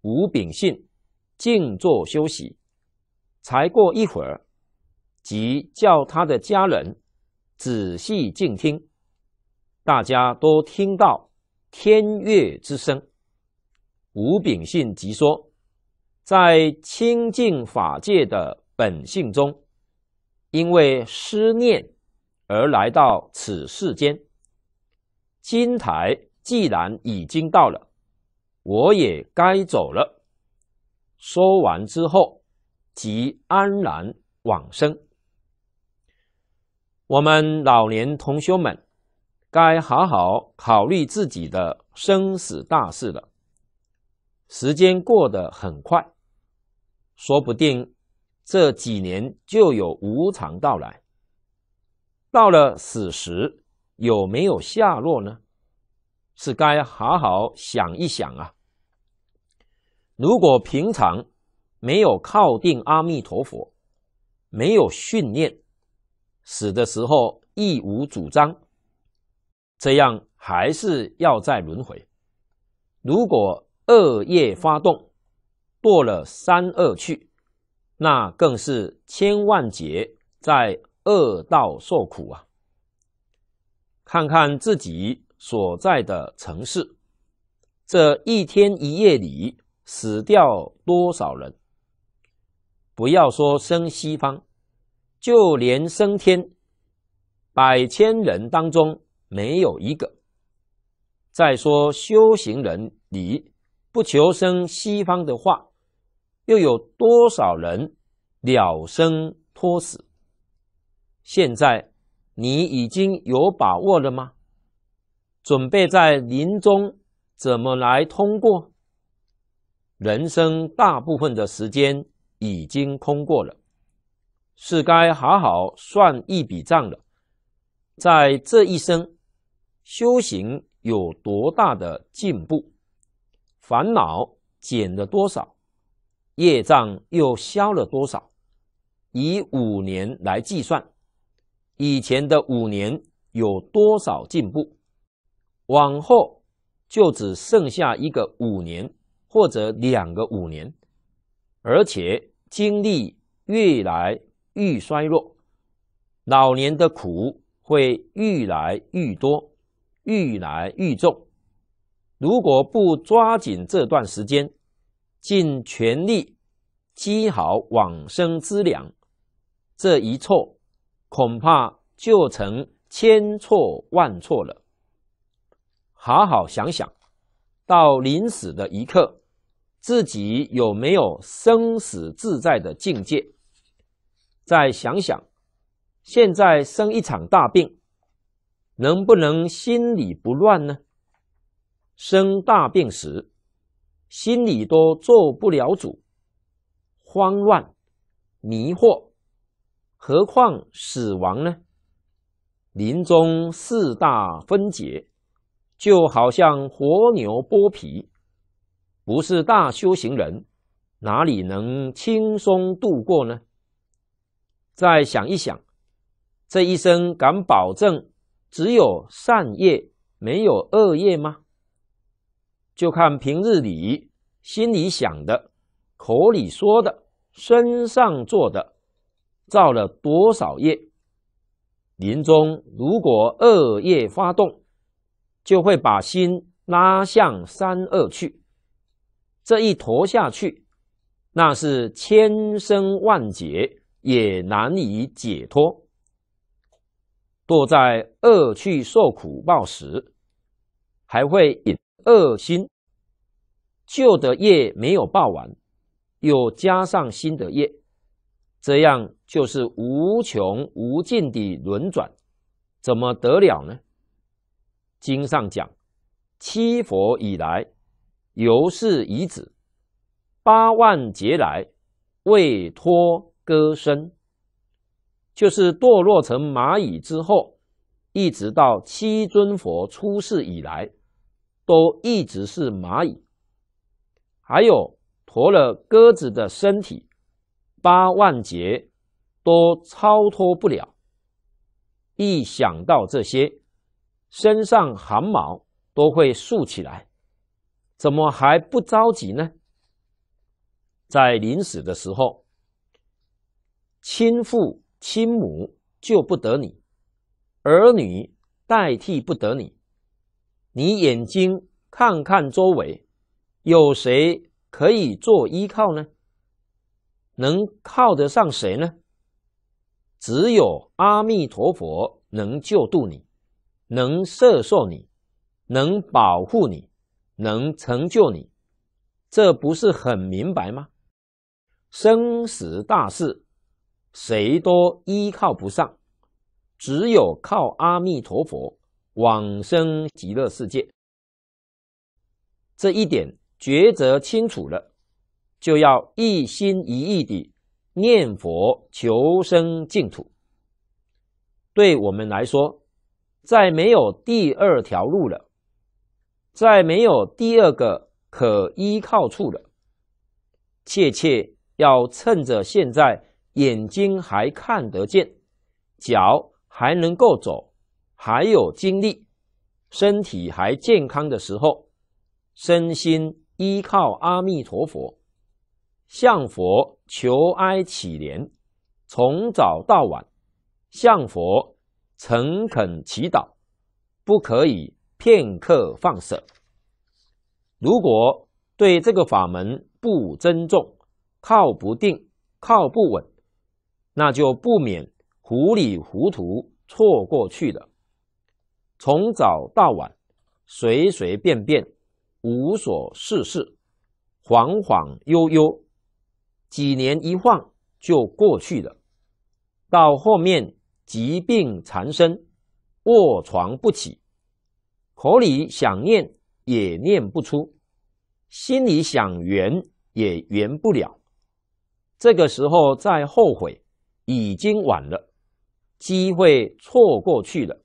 吴秉信静坐休息。才过一会儿，即叫他的家人。仔细静听，大家都听到天乐之声。吴秉信即说：“在清净法界的本性中，因为思念而来到此世间。金台既然已经到了，我也该走了。”说完之后，即安然往生。我们老年同学们，该好好考虑自己的生死大事了。时间过得很快，说不定这几年就有无常到来。到了死时，有没有下落呢？是该好好想一想啊！如果平常没有靠定阿弥陀佛，没有训练。死的时候亦无主张，这样还是要在轮回。如果恶业发动，堕了三恶趣，那更是千万劫在恶道受苦啊！看看自己所在的城市，这一天一夜里死掉多少人？不要说生西方。就连升天，百千人当中没有一个。再说修行人，你不求生西方的话，又有多少人了生脱死？现在你已经有把握了吗？准备在临终怎么来通过？人生大部分的时间已经空过了。是该好好算一笔账了，在这一生修行有多大的进步，烦恼减了多少，业障又消了多少？以五年来计算，以前的五年有多少进步？往后就只剩下一个五年或者两个五年，而且经历越来。愈衰弱，老年的苦会愈来愈多，愈来愈重。如果不抓紧这段时间，尽全力积好往生资粮，这一错恐怕就成千错万错了。好好想想，到临死的一刻，自己有没有生死自在的境界？再想想，现在生一场大病，能不能心里不乱呢？生大病时，心里都做不了主，慌乱、迷惑，何况死亡呢？临终四大分解，就好像活牛剥皮，不是大修行人，哪里能轻松度过呢？再想一想，这一生敢保证只有善业没有恶业吗？就看平日里心里想的、口里说的、身上做的，造了多少业。临终如果恶业发动，就会把心拉向三恶去，这一陀下去，那是千生万劫。也难以解脱，堕在恶趣受苦报时，还会引恶心。旧的业没有报完，又加上新的业，这样就是无穷无尽的轮转，怎么得了呢？经上讲，七佛以来，由是已止八万劫来，未脱。歌声，就是堕落成蚂蚁之后，一直到七尊佛出世以来，都一直是蚂蚁。还有驮了鸽子的身体，八万劫都超脱不了。一想到这些，身上汗毛都会竖起来。怎么还不着急呢？在临死的时候。亲父亲母救不得你，儿女代替不得你，你眼睛看看周围，有谁可以做依靠呢？能靠得上谁呢？只有阿弥陀佛能救度你，能摄受你，能保护你，能成就你，这不是很明白吗？生死大事。谁都依靠不上，只有靠阿弥陀佛往生极乐世界。这一点抉择清楚了，就要一心一意地念佛求生净土。对我们来说，再没有第二条路了，再没有第二个可依靠处了。切切要趁着现在。眼睛还看得见，脚还能够走，还有精力，身体还健康的时候，身心依靠阿弥陀佛，向佛求哀乞怜，从早到晚，向佛诚恳祈祷，不可以片刻放手。如果对这个法门不尊重，靠不定，靠不稳。那就不免糊里糊涂错过去了。从早到晚，随随便便，无所事事，晃晃悠悠，几年一晃就过去了。到后面疾病缠身，卧床不起，口里想念也念不出，心里想圆也圆不了。这个时候再后悔。已经晚了，机会错过去了。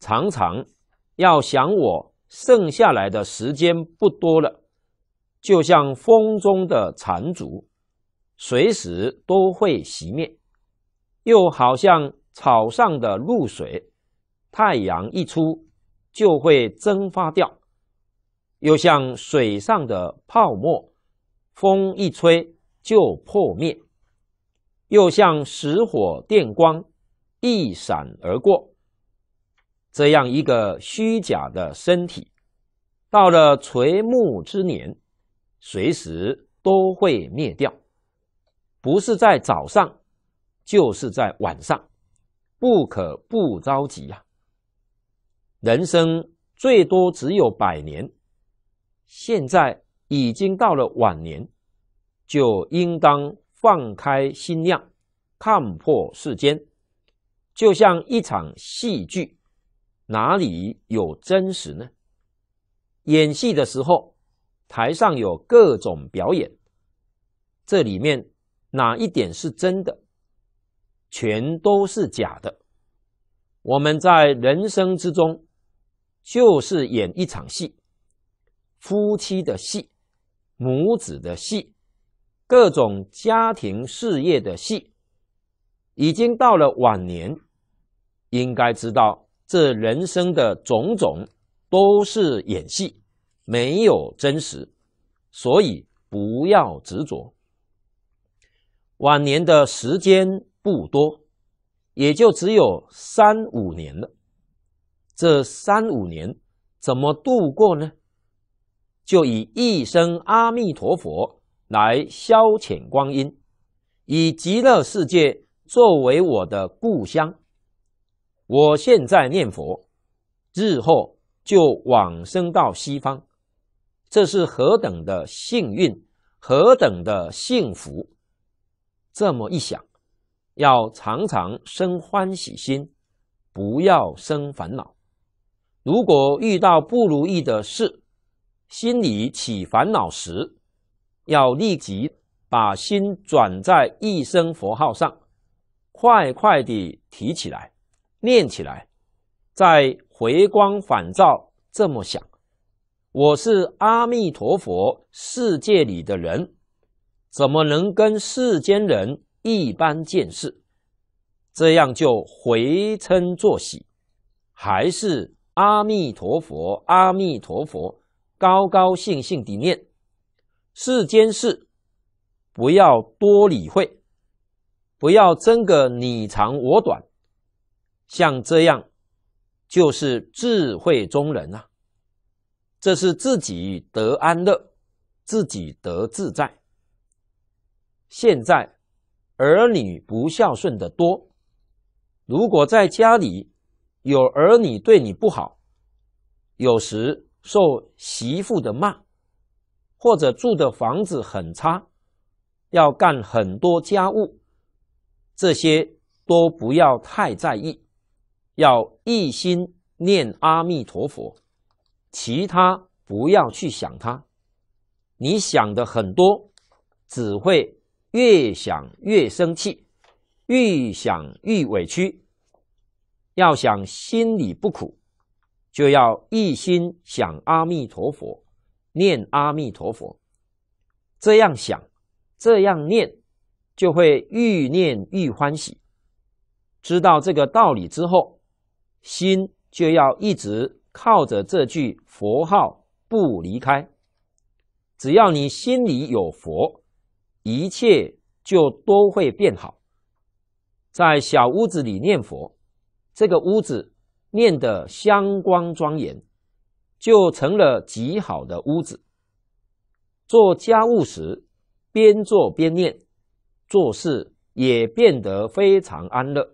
常常要想我剩下来的时间不多了，就像风中的残烛，随时都会熄灭；又好像草上的露水，太阳一出就会蒸发掉；又像水上的泡沫，风一吹就破灭。又像石火电光，一闪而过。这样一个虚假的身体，到了垂暮之年，随时都会灭掉，不是在早上，就是在晚上，不可不着急呀。人生最多只有百年，现在已经到了晚年，就应当。放开心量，看破世间，就像一场戏剧，哪里有真实呢？演戏的时候，台上有各种表演，这里面哪一点是真的？全都是假的。我们在人生之中，就是演一场戏，夫妻的戏，母子的戏。各种家庭事业的戏，已经到了晚年，应该知道这人生的种种都是演戏，没有真实，所以不要执着。晚年的时间不多，也就只有三五年了，这三五年怎么度过呢？就以一生阿弥陀佛。来消遣光阴，以极乐世界作为我的故乡。我现在念佛，日后就往生到西方，这是何等的幸运，何等的幸福！这么一想，要常常生欢喜心，不要生烦恼。如果遇到不如意的事，心里起烦恼时，要立即把心转在一声佛号上，快快地提起来，念起来，再回光返照，这么想：我是阿弥陀佛世界里的人，怎么能跟世间人一般见识？这样就回嗔作喜，还是阿弥陀佛，阿弥陀佛，高高兴兴地念。世间事，不要多理会，不要争个你长我短。像这样，就是智慧中人啊。这是自己得安乐，自己得自在。现在儿女不孝顺的多。如果在家里有儿女对你不好，有时受媳妇的骂。或者住的房子很差，要干很多家务，这些都不要太在意，要一心念阿弥陀佛，其他不要去想它。你想的很多，只会越想越生气，越想越委屈。要想心里不苦，就要一心想阿弥陀佛。念阿弥陀佛，这样想，这样念，就会愈念愈欢喜。知道这个道理之后，心就要一直靠着这句佛号不离开。只要你心里有佛，一切就都会变好。在小屋子里念佛，这个屋子念得香光庄严。就成了极好的屋子。做家务时，边做边念，做事也变得非常安乐。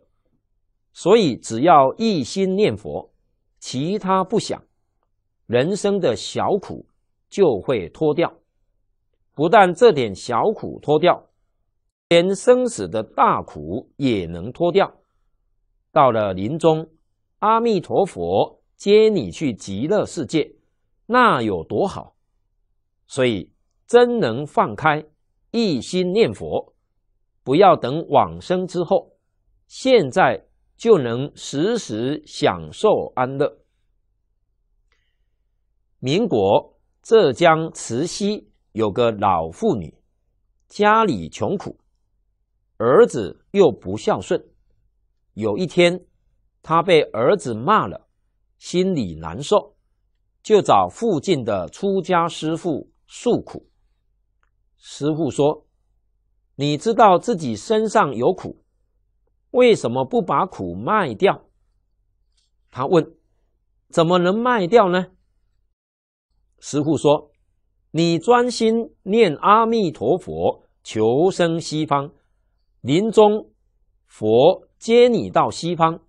所以，只要一心念佛，其他不想，人生的小苦就会脱掉。不但这点小苦脱掉，连生死的大苦也能脱掉。到了临终，阿弥陀佛。接你去极乐世界，那有多好！所以真能放开一心念佛，不要等往生之后，现在就能时时享受安乐。民国浙江慈溪有个老妇女，家里穷苦，儿子又不孝顺。有一天，她被儿子骂了。心里难受，就找附近的出家师傅诉苦。师傅说：“你知道自己身上有苦，为什么不把苦卖掉？”他问：“怎么能卖掉呢？”师傅说：“你专心念阿弥陀佛，求生西方，临终佛接你到西方，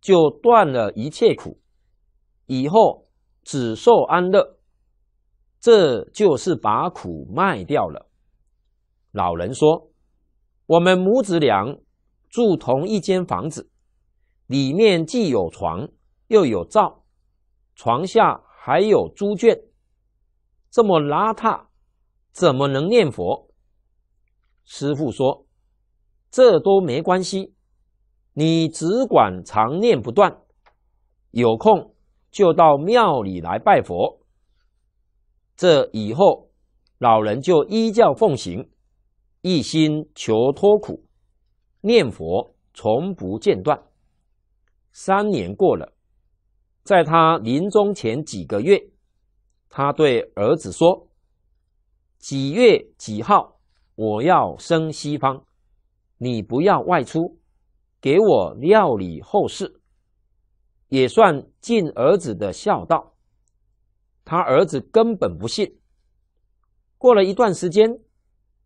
就断了一切苦。”以后只受安乐，这就是把苦卖掉了。老人说：“我们母子俩住同一间房子，里面既有床又有灶，床下还有猪圈，这么邋遢，怎么能念佛？”师傅说：“这都没关系，你只管常念不断，有空。”就到庙里来拜佛。这以后，老人就依教奉行，一心求脱苦，念佛从不间断。三年过了，在他临终前几个月，他对儿子说：“几月几号，我要生西方，你不要外出，给我料理后事。”也算尽儿子的孝道。他儿子根本不信。过了一段时间，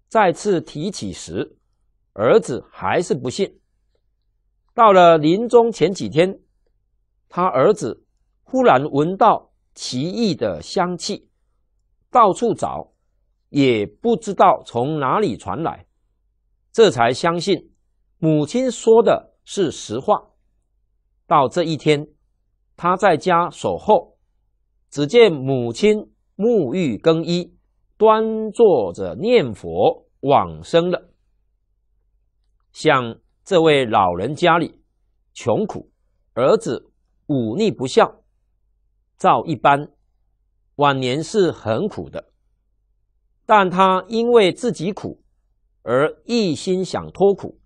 再次提起时，儿子还是不信。到了临终前几天，他儿子忽然闻到奇异的香气，到处找，也不知道从哪里传来，这才相信母亲说的是实话。到这一天，他在家守候，只见母亲沐浴更衣，端坐着念佛往生了。想这位老人家里穷苦，儿子忤逆不孝，照一般，晚年是很苦的。但他因为自己苦，而一心想脱苦，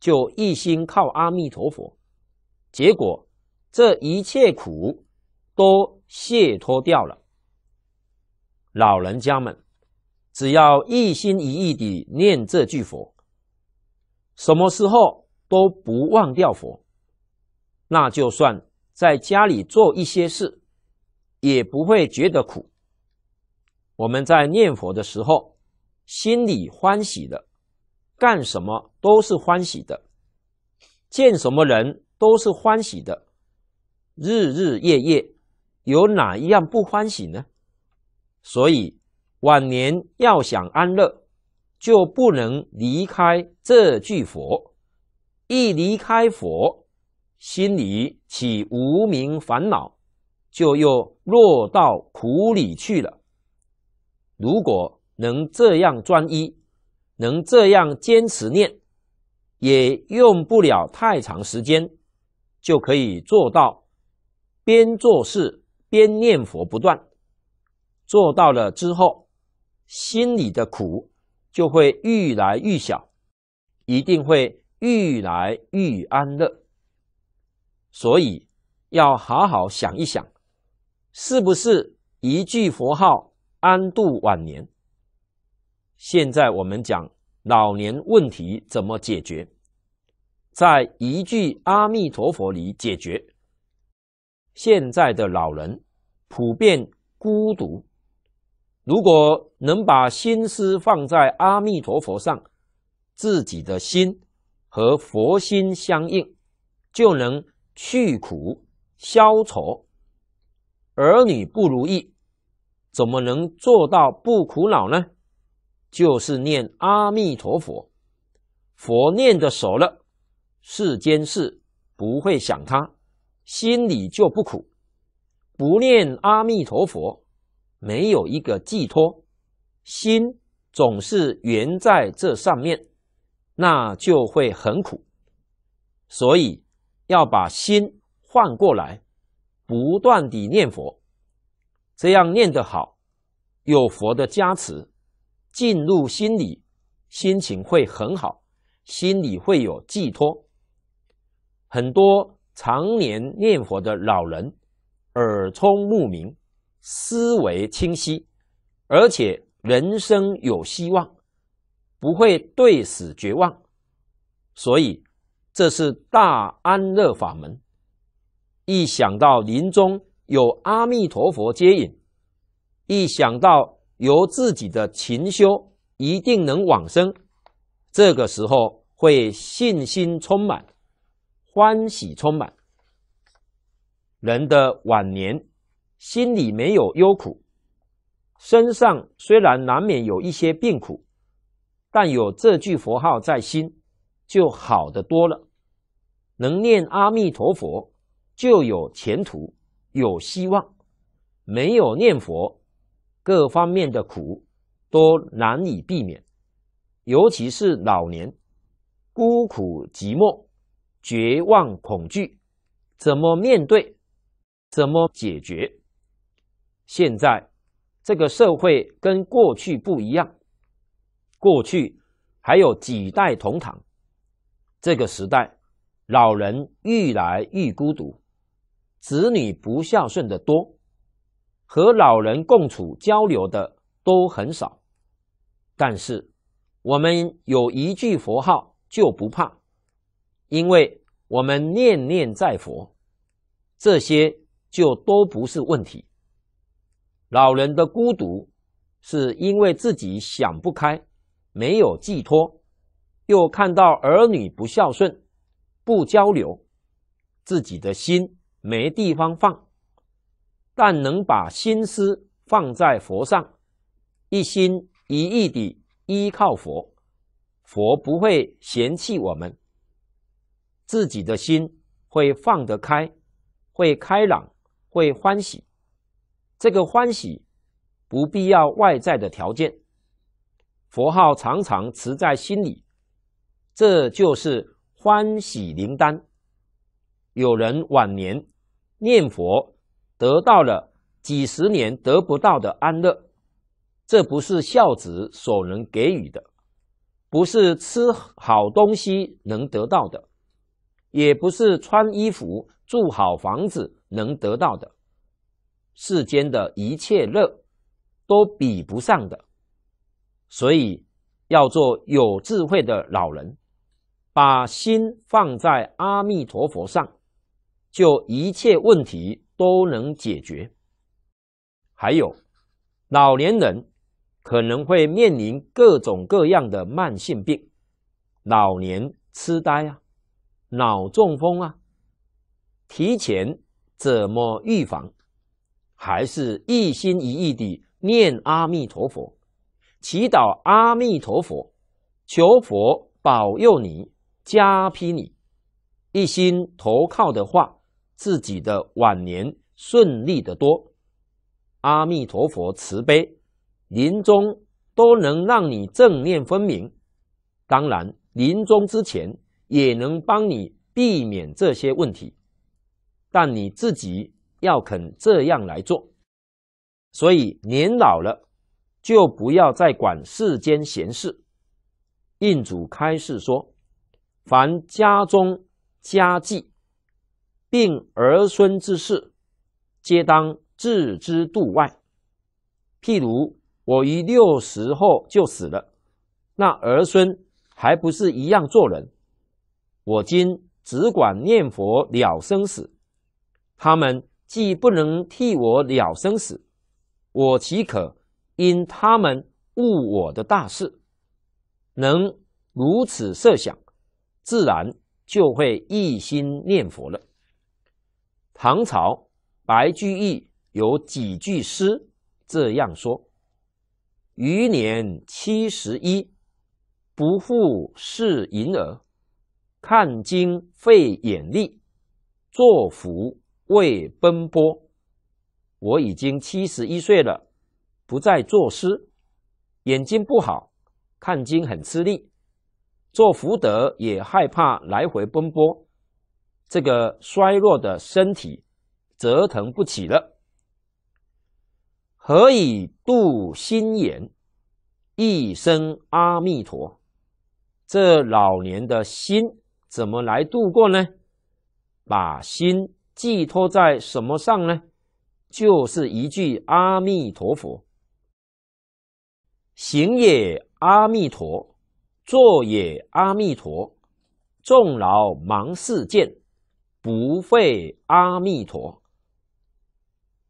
就一心靠阿弥陀佛。结果，这一切苦都卸脱掉了。老人家们只要一心一意地念这句佛，什么时候都不忘掉佛，那就算在家里做一些事，也不会觉得苦。我们在念佛的时候，心里欢喜的，干什么都是欢喜的，见什么人。都是欢喜的，日日夜夜有哪一样不欢喜呢？所以晚年要想安乐，就不能离开这句佛。一离开佛，心里起无名烦恼，就又落到苦里去了。如果能这样专一，能这样坚持念，也用不了太长时间。就可以做到边做事边念佛不断，做到了之后，心里的苦就会愈来愈小，一定会愈来愈安乐。所以要好好想一想，是不是一句佛号安度晚年？现在我们讲老年问题怎么解决？在一句阿弥陀佛里解决。现在的老人普遍孤独，如果能把心思放在阿弥陀佛上，自己的心和佛心相应，就能去苦消愁。儿女不如意，怎么能做到不苦恼呢？就是念阿弥陀佛，佛念的熟了。世间事不会想他，心里就不苦。不念阿弥陀佛，没有一个寄托，心总是缘在这上面，那就会很苦。所以要把心换过来，不断地念佛，这样念得好，有佛的加持，进入心里，心情会很好，心里会有寄托。很多常年念佛的老人，耳聪目明，思维清晰，而且人生有希望，不会对死绝望。所以这是大安乐法门。一想到临终有阿弥陀佛接引，一想到由自己的勤修一定能往生，这个时候会信心充满。欢喜充满，人的晚年心里没有忧苦，身上虽然难免有一些病苦，但有这句佛号在心，就好得多了。能念阿弥陀佛，就有前途，有希望；没有念佛，各方面的苦都难以避免，尤其是老年孤苦寂寞。绝望、恐惧，怎么面对？怎么解决？现在这个社会跟过去不一样，过去还有几代同堂，这个时代老人愈来愈孤独，子女不孝顺的多，和老人共处交流的都很少。但是我们有一句佛号就不怕，因为。我们念念在佛，这些就都不是问题。老人的孤独是因为自己想不开，没有寄托，又看到儿女不孝顺，不交流，自己的心没地方放。但能把心思放在佛上，一心一意的依靠佛，佛不会嫌弃我们。自己的心会放得开，会开朗，会欢喜。这个欢喜不必要外在的条件，佛号常常持在心里，这就是欢喜灵丹。有人晚年念佛得到了几十年得不到的安乐，这不是孝子所能给予的，不是吃好东西能得到的。也不是穿衣服、住好房子能得到的，世间的一切乐都比不上的。所以要做有智慧的老人，把心放在阿弥陀佛上，就一切问题都能解决。还有，老年人可能会面临各种各样的慢性病，老年痴呆啊。脑中风啊，提前怎么预防？还是一心一意的念阿弥陀佛，祈祷阿弥陀佛，求佛保佑你，加批你。一心投靠的话，自己的晚年顺利的多。阿弥陀佛慈悲，临终都能让你正念分明。当然，临终之前。也能帮你避免这些问题，但你自己要肯这样来做。所以年老了，就不要再管世间闲事。印主开示说：“凡家中家计，并儿孙之事，皆当置之度外。譬如我于六十后就死了，那儿孙还不是一样做人？”我今只管念佛了生死，他们既不能替我了生死，我岂可因他们误我的大事？能如此设想，自然就会一心念佛了。唐朝白居易有几句诗这样说：“余年七十一，不复是银耳。”看经费眼力，做福为奔波。我已经七十一岁了，不再作诗，眼睛不好，看经很吃力，做福德也害怕来回奔波。这个衰弱的身体，折腾不起了。何以度心眼？一生阿弥陀，这老年的心。怎么来度过呢？把心寄托在什么上呢？就是一句阿弥陀佛。行也阿弥陀，坐也阿弥陀，众劳忙事件，不费阿弥陀。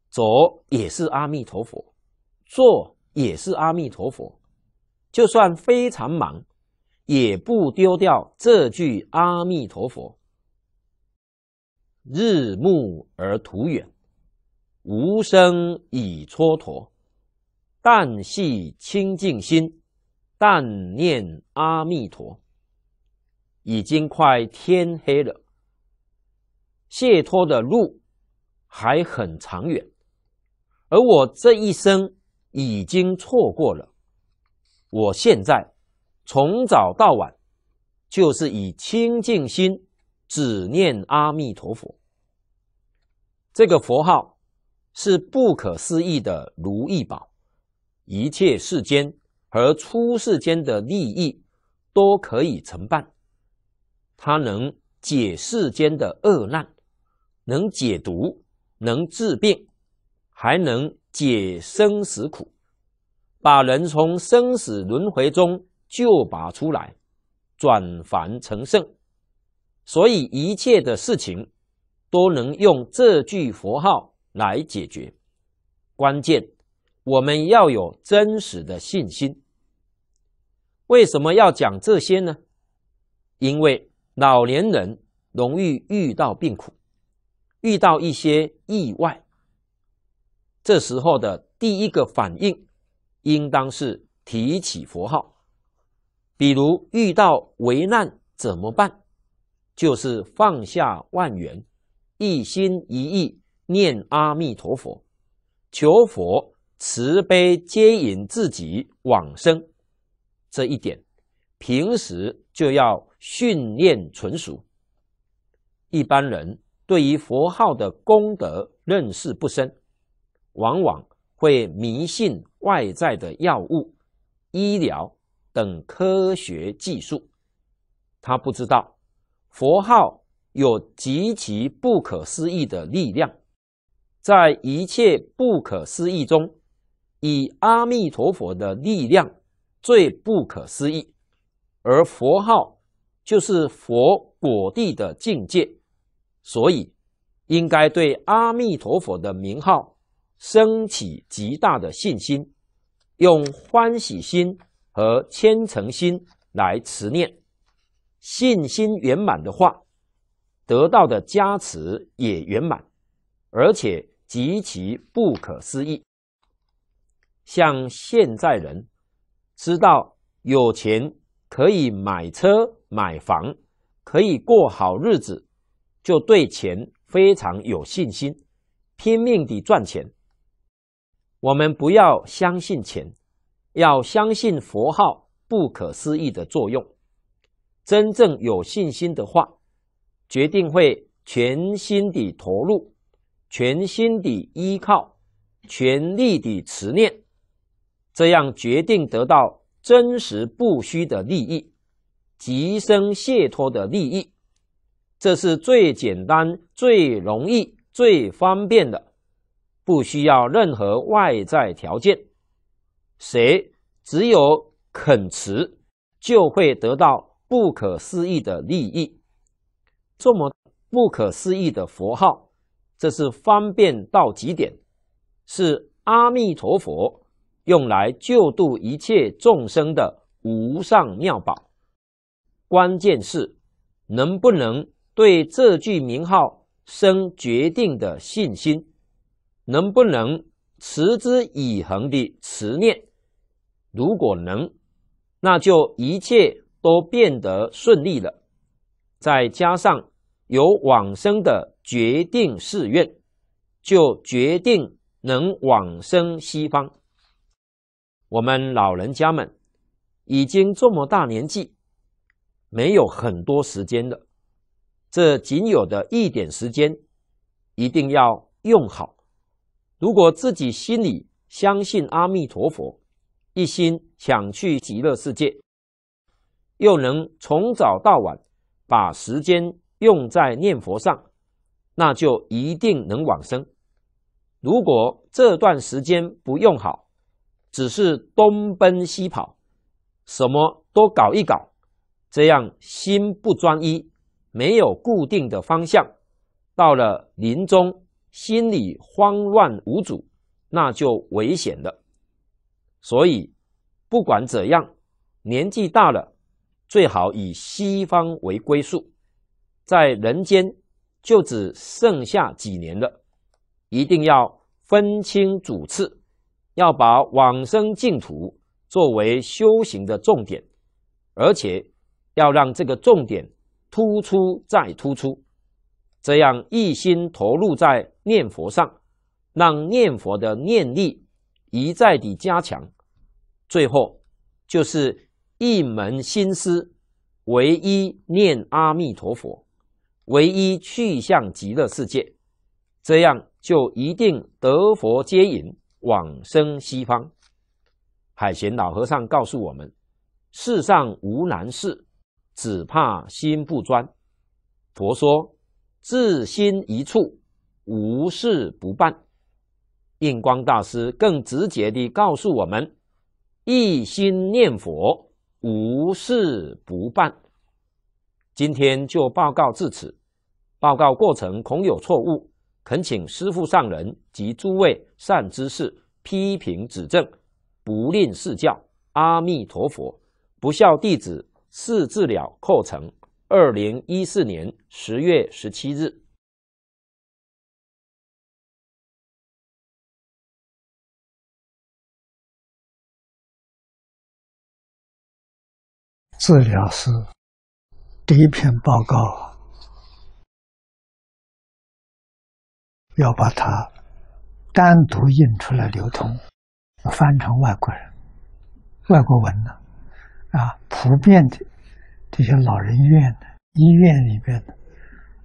走也是阿弥陀佛，坐也是阿弥陀佛，就算非常忙。也不丢掉这句阿弥陀佛。日暮而途远，无声已蹉跎，但系清净心，但念阿弥陀。已经快天黑了，解脱的路还很长远，而我这一生已经错过了。我现在。从早到晚，就是以清净心，只念阿弥陀佛。这个佛号是不可思议的如意宝，一切世间和出世间的利益，都可以承办。它能解世间的恶难，能解毒，能治病，还能解生死苦，把人从生死轮回中。就拔出来，转凡成圣。所以一切的事情都能用这句佛号来解决。关键我们要有真实的信心。为什么要讲这些呢？因为老年人容易遇到病苦，遇到一些意外。这时候的第一个反应，应当是提起佛号。比如遇到危难怎么办？就是放下万缘，一心一意念阿弥陀佛，求佛慈悲接引自己往生。这一点平时就要训练纯熟。一般人对于佛号的功德认识不深，往往会迷信外在的药物、医疗。等科学技术，他不知道佛号有极其不可思议的力量，在一切不可思议中，以阿弥陀佛的力量最不可思议，而佛号就是佛果地的境界，所以应该对阿弥陀佛的名号升起极大的信心，用欢喜心。和千诚心来持念，信心圆满的话，得到的加持也圆满，而且极其不可思议。像现在人知道有钱可以买车买房，可以过好日子，就对钱非常有信心，拼命地赚钱。我们不要相信钱。要相信佛号不可思议的作用，真正有信心的话，决定会全心的投入，全心的依靠，全力的持念，这样决定得到真实不虚的利益，即生解脱的利益。这是最简单、最容易、最方便的，不需要任何外在条件。谁只有肯持，就会得到不可思议的利益。这么不可思议的佛号，这是方便到极点，是阿弥陀佛用来救度一切众生的无上妙宝。关键是能不能对这句名号生决定的信心，能不能持之以恒的持念。如果能，那就一切都变得顺利了。再加上有往生的决定誓愿，就决定能往生西方。我们老人家们已经这么大年纪，没有很多时间了，这仅有的一点时间一定要用好。如果自己心里相信阿弥陀佛。一心想去极乐世界，又能从早到晚把时间用在念佛上，那就一定能往生。如果这段时间不用好，只是东奔西跑，什么都搞一搞，这样心不专一，没有固定的方向，到了临终心里慌乱无主，那就危险了。所以，不管怎样，年纪大了，最好以西方为归宿，在人间就只剩下几年了，一定要分清主次，要把往生净土作为修行的重点，而且要让这个重点突出再突出，这样一心投入在念佛上，让念佛的念力。一再的加强，最后就是一门心思，唯一念阿弥陀佛，唯一去向极乐世界，这样就一定得佛接引往生西方。海贤老和尚告诉我们：世上无难事，只怕心不专。佛说：自心一处，无事不办。印光大师更直接地告诉我们：“一心念佛，无事不办。”今天就报告至此，报告过程恐有错误，恳请师父上人及诸位善知识批评指正，不吝赐教。阿弥陀佛，不孝弟子四字了课成，二零一四年十月十七日。治疗师第一篇报告，要把它单独印出来流通，翻成外国人外国文呢，啊，普遍的这些老人院、医院里边的，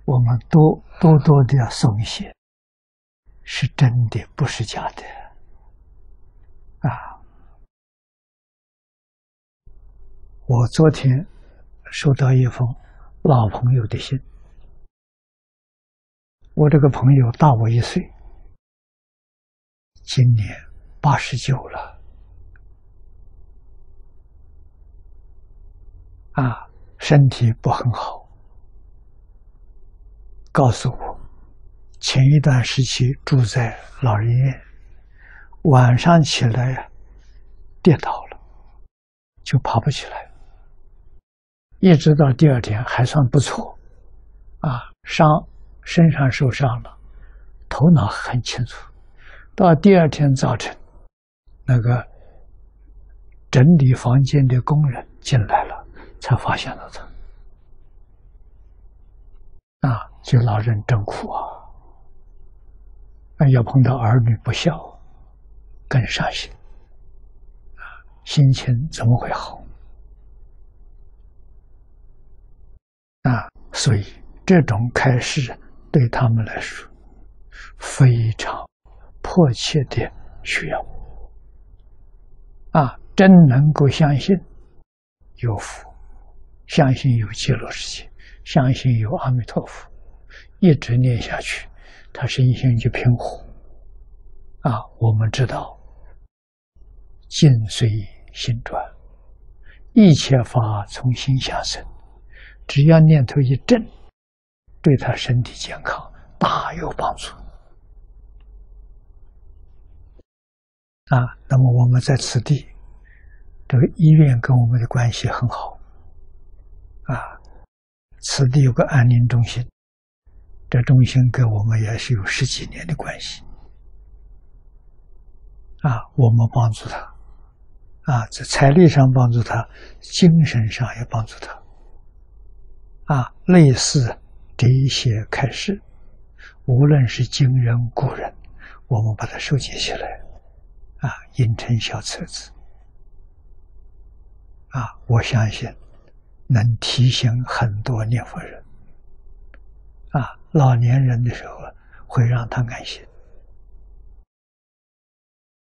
我们多多多的要送一些，是真的，不是假的。我昨天收到一封老朋友的信。我这个朋友大我一岁，今年八十九了。啊，身体不很好，告诉我前一段时期住在老人院，晚上起来呀跌倒了，就爬不起来了。一直到第二天还算不错，啊，伤，身上受伤了，头脑很清楚。到第二天早晨，那个整理房间的工人进来了，才发现了他。啊，这老人真苦啊！那要碰到儿女不孝，更伤心啊，心情怎么会好？啊，所以这种开示对他们来说非常迫切的需要。啊，真能够相信有佛，相信有极乐世界，相信有阿弥陀佛，一直念下去，他身心就平和。啊，我们知道，境随心转，一切法从心下生。只要念头一正，对他身体健康大有帮助。啊，那么我们在此地，这个医院跟我们的关系很好。啊，此地有个安宁中心，这中心跟我们也是有十几年的关系。啊，我们帮助他，啊，在财力上帮助他，精神上也帮助他。啊，类似这一些开示，无论是今人古人，我们把它收集起来，啊，印成小册子，啊，我相信能提醒很多念佛人，啊，老年人的时候会让他安心。